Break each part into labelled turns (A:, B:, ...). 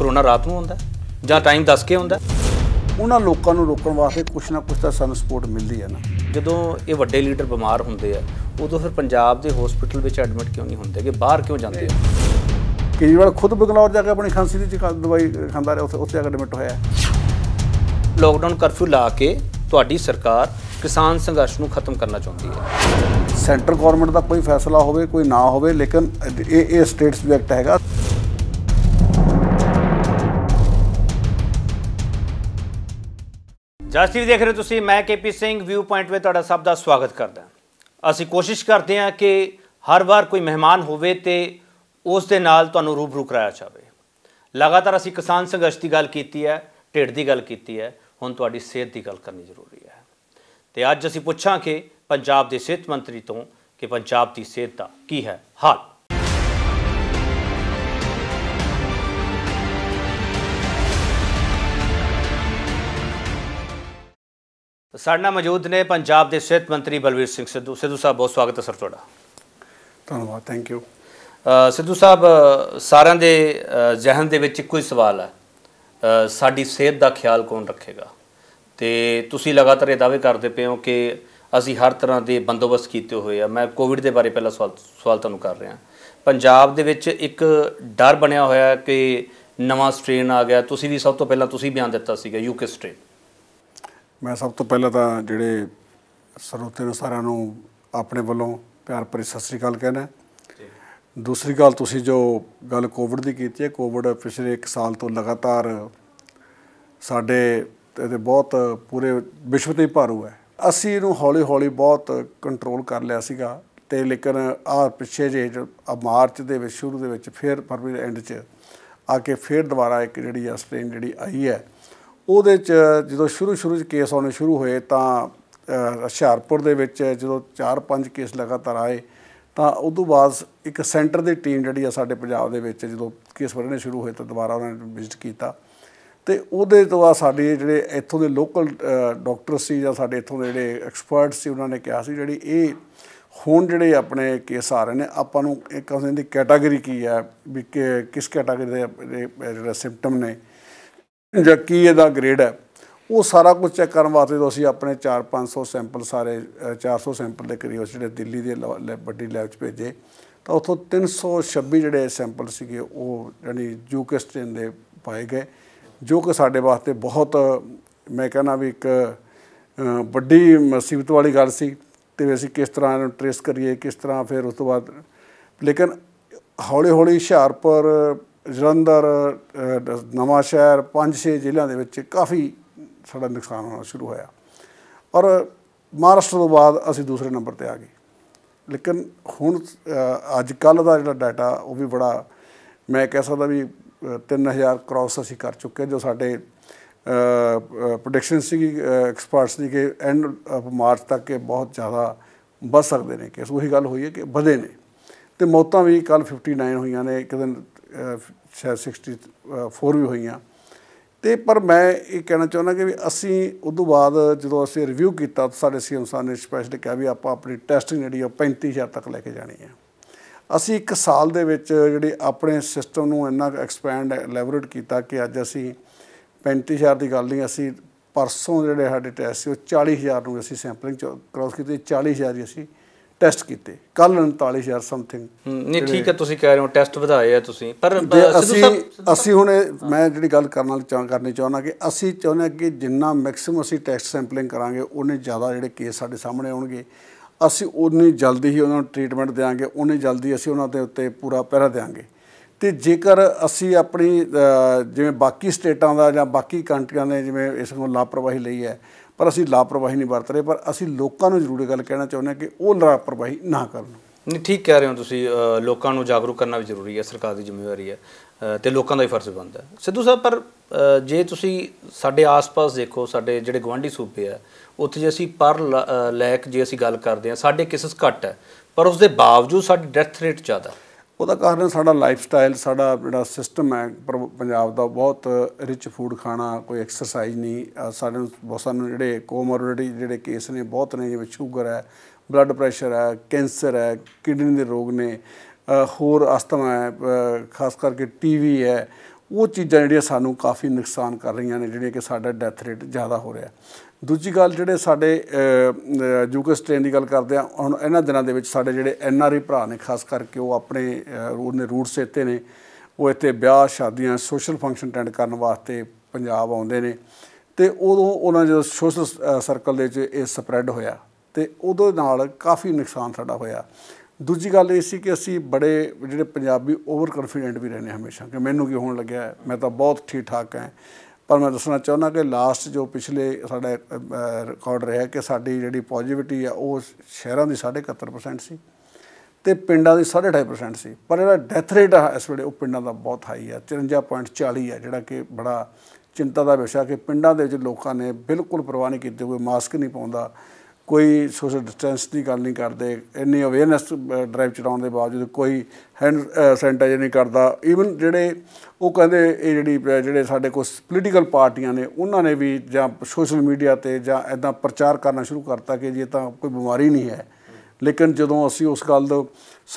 A: corona ਰਾਤ ਨੂੰ ਹੁੰਦਾ ਜਾਂ ਟਾਈਮ ਦੱਸ ਕੇ ਹੁੰਦਾ ਉਹਨਾਂ ਲੋਕਾਂ
B: ਨੂੰ ਰੋਕਣ ਵਾਸਤੇ ਕੁਛ ਨਾ ਕੁਛ ਤਾਂ ਸਾਨੂੰ ਸਪੋਰਟ ਮਿਲਦੀ ਹੈ ਨਾ
A: ਜਦੋਂ ਇਹ ਵੱਡੇ ਲੀਡਰ ਬਿਮਾਰ ਹੁੰਦੇ ਆ ਉਦੋਂ ਫਿਰ ਪੰਜਾਬ ਦੇ ਹਸਪੀਟਲ ਵਿੱਚ ਐਡਮਿਟ ਕਿਉਂ ਨਹੀਂ ਹੁੰਦੇ ਕਿ ਬਾਹਰ ਕਿਉਂ ਜਾਂਦੇ ਆ
B: ਕੇਜਰੀਵਾਲ ਖੁਦ ਬਗਲੌਰ ਜਾ ਕੇ ਆਪਣੀ ਖਾਂਸੀ ਦੀ ਦਵਾਈ ਖਾਂਦਾ ਰਿਹਾ ਉੱਥੇ ਉੱਥੇ ਐਡਮਿਟ ਹੋਇਆ
A: ਲੋਕਡਾਊਨ ਕਰਫਿਊ ਲਾ ਕੇ ਤੁਹਾਡੀ ਸਰਕਾਰ ਕਿਸਾਨ ਸੰਘਰਸ਼ ਨੂੰ ਖਤਮ ਕਰਨਾ ਚਾਹੁੰਦੀ ਹੈ
B: ਸੈਂਟਰ ਗਵਰਨਮੈਂਟ ਦਾ ਕੋਈ ਫੈਸਲਾ ਹੋਵੇ ਕੋਈ ਨਾ ਹੋਵੇ ਲੇਕਿਨ ਇਹ ਇਹ ਸਟੇਟ ਸਬਜੈਕਟ ਹੈਗਾ
A: ਜਸਟਿਵ ਦੇਖ ਰਹੇ ਤੁਸੀਂ ਮੈਂ ਕੇਪੀ ਸਿੰਘ ਵਿਊ ਪੁਆਇੰਟ 'ਤੇ ਤੁਹਾਡਾ ਸਭ ਦਾ ਸਵਾਗਤ ਕਰਦਾ ਅਸੀਂ ਕੋਸ਼ਿਸ਼ ਕਰਦੇ ਹਾਂ ਕਿ ਹਰ ਵਾਰ ਕੋਈ ਮਹਿਮਾਨ ਹੋਵੇ ਤੇ ਉਸ ਦੇ ਨਾਲ ਤੁਹਾਨੂੰ ਰੂਬਰੂ ਕਰਾਇਆ ਜਾਵੇ ਲਗਾਤਾਰ ਅਸੀਂ ਕਿਸਾਨ ਸੰਘਰਸ਼ ਦੀ ਗੱਲ ਕੀਤੀ ਹੈ ਢਿੱਡ ਦੀ ਗੱਲ ਕੀਤੀ ਹੈ ਹੁਣ ਤੁਹਾਡੀ ਸਿਹਤ ਦੀ ਗੱਲ ਕਰਨੀ ਜ਼ਰੂਰੀ ਹੈ ਤੇ ਅੱਜ ਅਸੀਂ ਪੁੱਛਾਂਗੇ ਪੰਜਾਬ ਦੇ ਸਿਹਤ ਮੰਤਰੀ ਤੋਂ ਕਿ ਪੰਜਾਬ ਦੀ ਸਿਹਤ ਦਾ ਕੀ ਹੈ ਹਾਲ ਸਾਡੇ ਨਾਲ ਮੌਜੂਦ ਨੇ ਪੰਜਾਬ ਦੇ ਸਿਹਤ ਮੰਤਰੀ ਬਲਵੀਰ ਸਿੰਘ ਸਿੱਧੂ ਸਿੱਧੂ ਸਾਹਿਬ ਬਹੁਤ ਸਵਾਗਤ ਹੈ ਸਰ ਤੁਹਾਡਾ
B: ਧੰਨਵਾਦ ਥੈਂਕ ਯੂ
A: ਸਿੱਧੂ ਸਾਹਿਬ ਸਾਰਿਆਂ ਦੇ ਜ਼ਿਹਨ ਦੇ ਵਿੱਚ ਇੱਕੋ ਹੀ ਸਵਾਲ ਹੈ ਸਾਡੀ ਸਿਹਤ ਦਾ ਖਿਆਲ ਕੌਣ ਰੱਖੇਗਾ ਤੇ ਤੁਸੀਂ ਲਗਾਤਾਰ ਇਹ ਦਾਅਵੇ ਕਰਦੇ ਪਏ ਹੋ ਕਿ ਅਸੀਂ ਹਰ ਤਰ੍ਹਾਂ ਦੇ ਬੰਦੋਬਸਤ ਕੀਤੇ ਹੋਏ ਆ ਮੈਂ ਕੋਵਿਡ ਦੇ ਬਾਰੇ ਪਹਿਲਾ ਸਵਾਲ ਸਵਾਲ ਤੁਹਾਨੂੰ ਕਰ ਰਿਹਾ ਪੰਜਾਬ ਦੇ ਵਿੱਚ ਇੱਕ ਡਰ ਬਣਿਆ ਹੋਇਆ ਕਿ ਨਵਾਂ ਸਟ੍ਰੇਨ ਆ ਗਿਆ ਤੁਸੀਂ ਵੀ ਸਭ ਤੋਂ ਪਹਿਲਾਂ ਤੁਸੀਂ ਬਿਆਨ ਦਿੱਤਾ ਸੀਗਾ ਯੂਕੇ ਸਟ੍ਰੇਨ
B: ਮੈਂ ਸਭ ਤੋਂ ਪਹਿਲਾਂ ਤਾਂ ਜਿਹੜੇ ਸਰੋਤੇ ਨੂੰ ਸਾਰਿਆਂ ਨੂੰ ਆਪਣੇ ਵੱਲੋਂ ਪਿਆਰ ਭਰੀ ਸਤਿ ਸ੍ਰੀ ਅਕਾਲ ਕਹਿਣਾ ਦੂਸਰੀ ਗੱਲ ਤੁਸੀਂ ਜੋ ਗੱਲ ਕੋਵਿਡ ਦੀ ਕੀਤੀ ਹੈ ਕੋਵਿਡ ਪਿਛਲੇ 1 ਸਾਲ ਤੋਂ ਲਗਾਤਾਰ ਸਾਡੇ ਤੇ ਬਹੁਤ ਪੂਰੇ ਵਿਸ਼ਵ ਤੇ ਹੀ ਭਾਰੂ ਹੈ ਅਸੀਂ ਇਹਨੂੰ ਹੌਲੀ-ਹੌਲੀ ਬਹੁਤ ਕੰਟਰੋਲ ਕਰ ਲਿਆ ਸੀਗਾ ਤੇ ਲੇਕਿਨ ਆ ਪਿੱਛੇ ਜੇ ਮਾਰਚ ਦੇ ਵਿੱਚ ਸ਼ੁਰੂ ਦੇ ਵਿੱਚ ਫਿਰ ਫਰਵਰੀ ਐਂਡ 'ਚ ਆ ਕੇ ਫਿਰ ਦੁਬਾਰਾ ਇੱਕ ਜਿਹੜੀ ਆ ਸਟ੍ਰੇਨ ਜਿਹੜੀ ਆਈ ਹੈ ਉਹਦੇ 'ਚ ਜਦੋਂ ਸ਼ੁਰੂ ਸ਼ੁਰੂ 'ਚ ਕੇਸ ਆਉਣੇ ਸ਼ੁਰੂ ਹੋਏ ਤਾਂ ਹਸ਼ਿਆਰਪੁਰ ਦੇ ਵਿੱਚ ਜਦੋਂ 4-5 ਕੇਸ ਲਗਾਤਾਰ ਆਏ ਤਾਂ ਉਸ ਤੋਂ ਬਾਅਦ ਇੱਕ ਸੈਂਟਰ ਦੀ ਟੀਮ ਜਿਹੜੀ ਆ ਸਾਡੇ ਪੰਜਾਬ ਦੇ ਵਿੱਚ ਜਦੋਂ ਕੇਸ ਵੜਨੇ ਸ਼ੁਰੂ ਹੋਏ ਤਾਂ ਦੁਬਾਰਾ ਉਹਨਾਂ ਨੇ ਵਿਜ਼ਿਟ ਕੀਤਾ ਤੇ ਉਹਦੇ ਤੋਂ ਆ ਸਾਡੇ ਜਿਹੜੇ ਇੱਥੋਂ ਦੇ ਲੋਕਲ ਡਾਕਟਰ ਸੀ ਜਾਂ ਸਾਡੇ ਇੱਥੋਂ ਦੇ ਜਿਹੜੇ ਐਕਸਪਰਟ ਸੀ ਉਹਨਾਂ ਨੇ ਕਿਹਾ ਸੀ ਜਿਹੜੀ ਇਹ ਹੁਣ ਜਿਹੜੇ ਆਪਣੇ ਕੇਸ ਆ ਰਹੇ ਨੇ ਆਪਾਂ ਨੂੰ ਇੱਕ ਉਹਨਾਂ ਦੀ ਕੈਟਾਗਰੀ ਕੀ ਹੈ ਵੀ ਕਿਸ ਕੈਟਾਗਰੀ ਦੇ ਜਿਹੜੇ ਸਿੰਪਟਮ ਨੇ ਜਾਂ ਕੀ ਇਹਦਾ ਗ੍ਰੇਡ ਹੈ ਉਹ ਸਾਰਾ ਕੁਝ ਚੈੱਕ ਕਰਨ ਵਾਸਤੇ ਤੁਸੀਂ ਆਪਣੇ 4-500 ਸੈਂਪਲ ਸਾਰੇ 400 ਸੈਂਪਲ ਦੇ ਕਰੀਬ ਜਿਹੜੇ ਦਿੱਲੀ ਦੇ ਵੱਡੀ ਲੈਬ 'ਚ ਭੇਜੇ ਤਾਂ ਉਥੋਂ 326 ਜਿਹੜੇ ਸੈਂਪਲ ਸੀਗੇ ਉਹ ਜਾਨੀ ਯੂਕੇ ਸਟ੍ਰੇਨ ਦੇ ਪਾਏ ਗਏ ਜੋ ਕਿ ਸਾਡੇ ਵਾਸਤੇ ਬਹੁਤ ਮੈਂ ਕਹਿੰਦਾ ਵੀ ਇੱਕ ਵੱਡੀ ਮੁਸੀਬਤ ਵਾਲੀ ਗੱਲ ਸੀ ਤੇ ਅਸੀਂ ਕਿਸ ਤਰ੍ਹਾਂ ਇਹਨੂੰ ਟ੍ਰੇਸ ਕਰੀਏ ਕਿਸ ਤਰ੍ਹਾਂ ਫਿਰ ਉਸ ਤੋਂ ਬਾਅਦ ਲੇਕਿਨ ਹੌਲੀ ਹੌਲੀ ਹਿਸ਼ਾਰਪੁਰ ਜਲੰਧਰ ਨਵਾਂ ਸ਼ਹਿਰ ਪੰਜ ਛੇ ਜ਼ਿਲ੍ਹਿਆਂ ਦੇ ਵਿੱਚ ਕਾਫੀ ਸਾਡਾ ਨੁਕਸਾਨ ਹੋਣਾ ਸ਼ੁਰੂ ਹੋਇਆ ਔਰ ਮਹਾਰਾਸ਼ਟਰ ਤੋਂ ਬਾਅਦ ਅਸੀਂ ਦੂਸਰੇ ਨੰਬਰ ਤੇ ਆ ਗਏ ਲੇਕਿਨ ਹੁਣ ਅੱਜ ਕੱਲ ਦਾ ਜਿਹੜਾ ਡਾਟਾ ਉਹ ਵੀ ਬੜਾ ਮੈਂ ਕਹਿ ਸਕਦਾ ਵੀ 3000 ਕ੍ਰੋਸ ਅਸੀਂ ਕਰ ਚੁੱਕੇ ਜੋ ਸਾਡੇ ਪ੍ਰੋਡਕਸ਼ਨ ਸੀ ਐਕਸਪਰਟਸ ਦੀ ਕਿ ਐਂਡ ਆਫ ਮਾਰਚ ਤੱਕ ਇਹ ਬਹੁਤ ਜ਼ਿਆਦਾ ਵੱਧ ਸਕਦੇ ਨੇ ਕਿ ਉਹੀ ਗੱਲ ਹੋਈ ਹੈ ਕਿ ਵਧੇ ਨੇ ਤੇ ਮੌਤਾਂ ਵੀ ਕੱਲ 59 ਹੋਈਆਂ ਨੇ ਇੱਕ ਦਿਨ ਸ਼ਾਇਦ 64 ਵੀ ਹੋਈਆਂ ਤੇ ਪਰ ਮੈਂ ਇਹ ਕਹਿਣਾ ਚਾਹੁੰਦਾ ਕਿ ਵੀ ਅਸੀਂ ਉਸ ਤੋਂ ਬਾਅਦ ਜਦੋਂ ਅਸੀਂ ਰਿਵਿਊ ਕੀਤਾ ਤਾਂ ਸਾਡੇ ਸੀਐਮ ਸਾਹਿਬ ਨੇ ਸਪੈਸ਼ਲ ਕਿਹਾ ਵੀ ਆਪਾਂ ਆਪਣੀ ਟੈਸਟਿੰਗ ਜਿਹੜੀ ਉਹ 35000 ਤੱਕ ਲੈ ਕੇ ਜਾਣੀ ਹੈ ਅਸੀਂ ਇੱਕ ਸਾਲ ਦੇ ਵਿੱਚ ਜਿਹੜੇ ਆਪਣੇ ਸਿਸਟਮ ਨੂੰ ਇੰਨਾ ਐਕਸਪੈਂਡ ਲੈਵਰੇਟ ਕੀਤਾ ਕਿ ਅੱਜ ਅਸੀਂ 35000 ਦੀ ਗੱਲ ਨਹੀਂ ਅਸੀਂ ਪਰਸੋਂ ਜਿਹੜੇ ਸਾਡੇ ਟੈਸਟ ਸੀ ਉਹ 40000 ਨੂੰ ਅਸੀਂ ਸੈਂਪਲਿੰਗ ਕ੍ਰਾਸ ਕੀਤੇ 40000 ਹੀ ਅਸੀਂ ਟੈਸਟ ਕੀਤੇ ਕੱਲ 39000 ਸਮਥਿੰਗ ਨਹੀਂ ਠੀਕ ਹੈ
A: ਤੁਸੀਂ ਕਹਿ ਰਹੇ ਹੋ ਟੈਸਟ ਵਧਾਏ ਆ ਤੁਸੀਂ ਪਰ ਅਸੀਂ
B: ਅਸੀਂ ਹੁਣ ਮੈਂ ਜਿਹੜੀ ਗੱਲ ਕਰਨ ਨਾਲ ਚਾਹ ਕਰਨੀ ਚਾਹੁੰਦਾ ਕਿ ਅਸੀਂ ਚਾਹੁੰਦੇ ਕਿ ਜਿੰਨਾ ਮੈਕਸਿਮਮ ਅਸੀਂ ਟੈਸਟ ਸੈਂਪਲਿੰਗ ਕਰਾਂਗੇ ਉਹਨੇ ਜ਼ਿਆਦਾ ਜਿਹੜੇ ਕੇਸ ਸਾਡੇ ਸਾਹਮਣੇ ਆਉਣਗੇ ਅਸੀਂ ਉਨੀ ਜਲਦੀ ਹੀ ਉਹਨਾਂ ਨੂੰ ਟ੍ਰੀਟਮੈਂਟ ਦੇਾਂਗੇ ਉਨੀ ਜਲਦੀ ਅਸੀਂ ਉਹਨਾਂ ਦੇ ਉੱਤੇ ਪੂਰਾ ਪਹਿਰਾ ਦੇਾਂਗੇ ਤੇ ਜੇਕਰ ਅਸੀਂ ਆਪਣੀ ਜਿਵੇਂ ਬਾਕੀ ਸਟੇਟਾਂ ਦਾ ਜਾਂ ਬਾਕੀ ਕੰਟਰੀਆਂ ਨੇ ਜਿਵੇਂ ਇਸ ਨੂੰ ਲਾਪਰਵਾਹੀ ਲਈ ਹੈ ਪਰ ਅਸੀਂ ਲਾਪਰਵਾਹੀ ਨਹੀਂ ਵਰਤ ਰਹੇ ਪਰ ਅਸੀਂ ਲੋਕਾਂ ਨੂੰ ਜ਼ਰੂਰ ਇਹ ਗੱਲ ਕਹਿਣਾ ਚਾਹੁੰਦੇ ਹਾਂ ਕਿ ਉਹ ਲਾਪਰਵਾਹੀ ਨਾ ਕਰਨ
A: ਨਹੀਂ ਠੀਕ ਕਹਿ ਰਹੇ ਹੋ ਤੁਸੀਂ ਲੋਕਾਂ ਨੂੰ ਜਾਗਰੂਕ ਕਰਨਾ ਵੀ ਜ਼ਰੂਰੀ ਹੈ ਸਰਕਾਰ ਦੀ ਜ਼ਿੰਮੇਵਾਰੀ ਹੈ ਤੇ ਲੋਕਾਂ ਦਾ ਹੀ ਫਰਜ਼ ਬਣਦਾ ਸਿੱਧੂ ਸਾਹਿਬ ਪਰ ਜੇ ਤੁਸੀਂ ਸਾਡੇ ਆਸ-ਪਾਸ ਦੇਖੋ ਸਾਡੇ ਜਿਹੜੇ ਗਵਾਂਢੀ ਸੂਬੇ ਆ ਉੱਥੇ ਜੇ ਅਸੀਂ ਪਰ ਲੈਕ ਜੇ ਅਸੀਂ ਗੱਲ ਕਰਦੇ ਆ ਸਾਡੇ ਕੇਸਸ ਘੱਟ ਹੈ ਪਰ ਉਸ ਦੇ ਬਾਵਜੂਦ ਸਾਡੀ ਡੈਥ ਰੇਟ ਜ਼ਿਆਦਾ ਹੈ
B: ਉਹਦਾ ਕਾਰਨ ਸਾਡਾ ਲਾਈਫ ਸਟਾਈਲ ਸਾਡਾ ਜਿਹੜਾ ਸਿਸਟਮ ਹੈ ਪੰਜਾਬ ਦਾ ਬਹੁਤ ਰਿਚ ਫੂਡ ਖਾਣਾ ਕੋਈ ਐਕਸਰਸਾਈਜ਼ ਨਹੀਂ ਸਾਡੇ ਬਹੁਤ ਸਾਨੂੰ ਜਿਹੜੇ ਕੋਮੋਰਬਿਡਿਟੀ ਜਿਹੜੇ ਕੇਸ ਨੇ ਬਹੁਤ ਨੇ ਜਿਵੇਂ ਸ਼ੂਗਰ ਹੈ ਬਲੱਡ ਪ੍ਰੈਸ਼ਰ ਹੈ ਕੈਂਸਰ ਹੈ ਕਿਡਨੀ ਦੇ ਰੋਗ ਨੇ ਹੋਰ ਅਸਥਮਾ ਹੈ ਖਾਸ ਕਰਕੇ ਟੀਵੀ ਹੈ ਉਹ ਚੀਜ਼ਾਂ ਜਿਹੜੀਆਂ ਸਾਨੂੰ ਕਾਫੀ ਨੁਕਸਾਨ ਕਰ ਰਹੀਆਂ ਨੇ ਜਿਹੜੀਆਂ ਕਿ ਸਾਡਾ ਡੈਥ ਰੇਟ ਜ਼ਿਆਦਾ ਹੋ ਰਿਹਾ ਦੂਜੀ ਗੱਲ ਜਿਹੜੇ ਸਾਡੇ ਜੂਕਸ ਸਟ੍ਰੇਨ ਦੀ ਗੱਲ ਕਰਦੇ ਆ ਹੁਣ ਇਹਨਾਂ ਦਿਨਾਂ ਦੇ ਵਿੱਚ ਸਾਡੇ ਜਿਹੜੇ ਐਨ ਆਰ ਆਈ ਭਰਾ ਨੇ ਖਾਸ ਕਰਕੇ ਉਹ ਆਪਣੇ ਨੇ ਰੂਟਸ ਇੱਥੇ ਨੇ ਉਹ ਇੱਥੇ ਵਿਆਹ ਸ਼ਾਦੀਆਂ ਸੋਸ਼ਲ ਫੰਕਸ਼ਨ ਅਟੈਂਡ ਕਰਨ ਵਾਸਤੇ ਪੰਜਾਬ ਆਉਂਦੇ ਨੇ ਤੇ ਉਦੋਂ ਉਹਨਾਂ ਜਦੋਂ ਸੋਸ਼ਲ ਸਰਕਲ ਦੇ ਵਿੱਚ ਇਹ ਸਪਰੈਡ ਹੋਇਆ ਤੇ ਉਦੋਂ ਨਾਲ ਕਾਫੀ ਨੁਕਸਾਨ ਸਾਡਾ ਹੋਇਆ ਦੂਜੀ ਗੱਲ ਇਹ ਸੀ ਕਿ ਅਸੀਂ ਬੜੇ ਜਿਹੜੇ ਪੰਜਾਬੀ ਓਵਰ ਕੰਫੀਡੈਂਟ ਵੀ ਰਹਿੰਦੇ ਹਮੇਸ਼ਾ ਕਿ ਮੈਨੂੰ ਕੀ ਹੋਣ ਲੱਗਿਆ ਮੈਂ ਤਾਂ ਬਹੁਤ ਠੀਕ ਠਾਕ ਹਾਂ ਪਰ ਮੈਂ ਦੱਸਣਾ ਚਾਹੁੰਦਾ ਕਿ ਲਾਸਟ ਜੋ ਪਿਛਲੇ ਸਾਡਾ ਰਿਕਾਰਡ ਰਿਹਾ ਕਿ ਸਾਡੀ ਜਿਹੜੀ ਪੋਜ਼ਿਟਿਵਿਟੀ ਆ ਉਹ ਸ਼ਹਿਰਾਂ ਦੀ 71% ਸੀ ਤੇ ਪਿੰਡਾਂ ਦੀ 2.5% ਸੀ ਪਰ ਜਿਹੜਾ ਡੈਥ ਰੇਟ ਆ ਇਸ ਵੇਲੇ ਉਹ ਪਿੰਡਾਂ ਦਾ ਬਹੁਤ ਹਾਈ ਆ 53.40 ਆ ਜਿਹੜਾ ਕਿ ਬੜਾ ਚਿੰਤਾ ਦਾ ਵਿਸ਼ਾ ਕਿ ਪਿੰਡਾਂ ਦੇ ਵਿੱਚ ਲੋਕਾਂ ਨੇ ਬਿਲਕੁਲ ਪਰਵਾਹ ਨਹੀਂ ਕੀਤੀ ਕੋਈ ਮਾਸਕ ਨਹੀਂ ਪਾਉਂਦਾ ਕੋਈ ਸੋਸ਼ਲ ਡਿਸਟੈਂਸ ਦੀ ਗੱਲ ਨਹੀਂ ਕਰਦੇ ਇੰਨੀ ਅਵੇਅਰਨੈਸ ਡਰਾਈਵ ਚਲਾਉਣ ਦੇ ਬਾਵਜੂਦ ਕੋਈ ਹੈਂਡ ਸੈਨੀਟਾਈਜ਼ਰ ਨਹੀਂ ਕਰਦਾ ਈਵਨ ਜਿਹੜੇ ਉਹ ਕਹਿੰਦੇ ਇਹ ਜਿਹੜੀ ਜਿਹੜੇ ਸਾਡੇ ਕੋਲ ਪੋਲੀਟੀਕਲ ਪਾਰਟੀਆਂ ਨੇ ਉਹਨਾਂ ਨੇ ਵੀ ਜਾਂ ਸੋਸ਼ਲ ਮੀਡੀਆ ਤੇ ਜਾਂ ਐਦਾਂ ਪ੍ਰਚਾਰ ਕਰਨਾ ਸ਼ੁਰੂ ਕਰਤਾ ਕਿ ਜੇ ਤਾਂ ਕੋਈ ਬਿਮਾਰੀ ਨਹੀਂ ਹੈ ਲੇਕਿਨ ਜਦੋਂ ਅਸੀਂ ਉਸ ਗੱਲ ਦਾ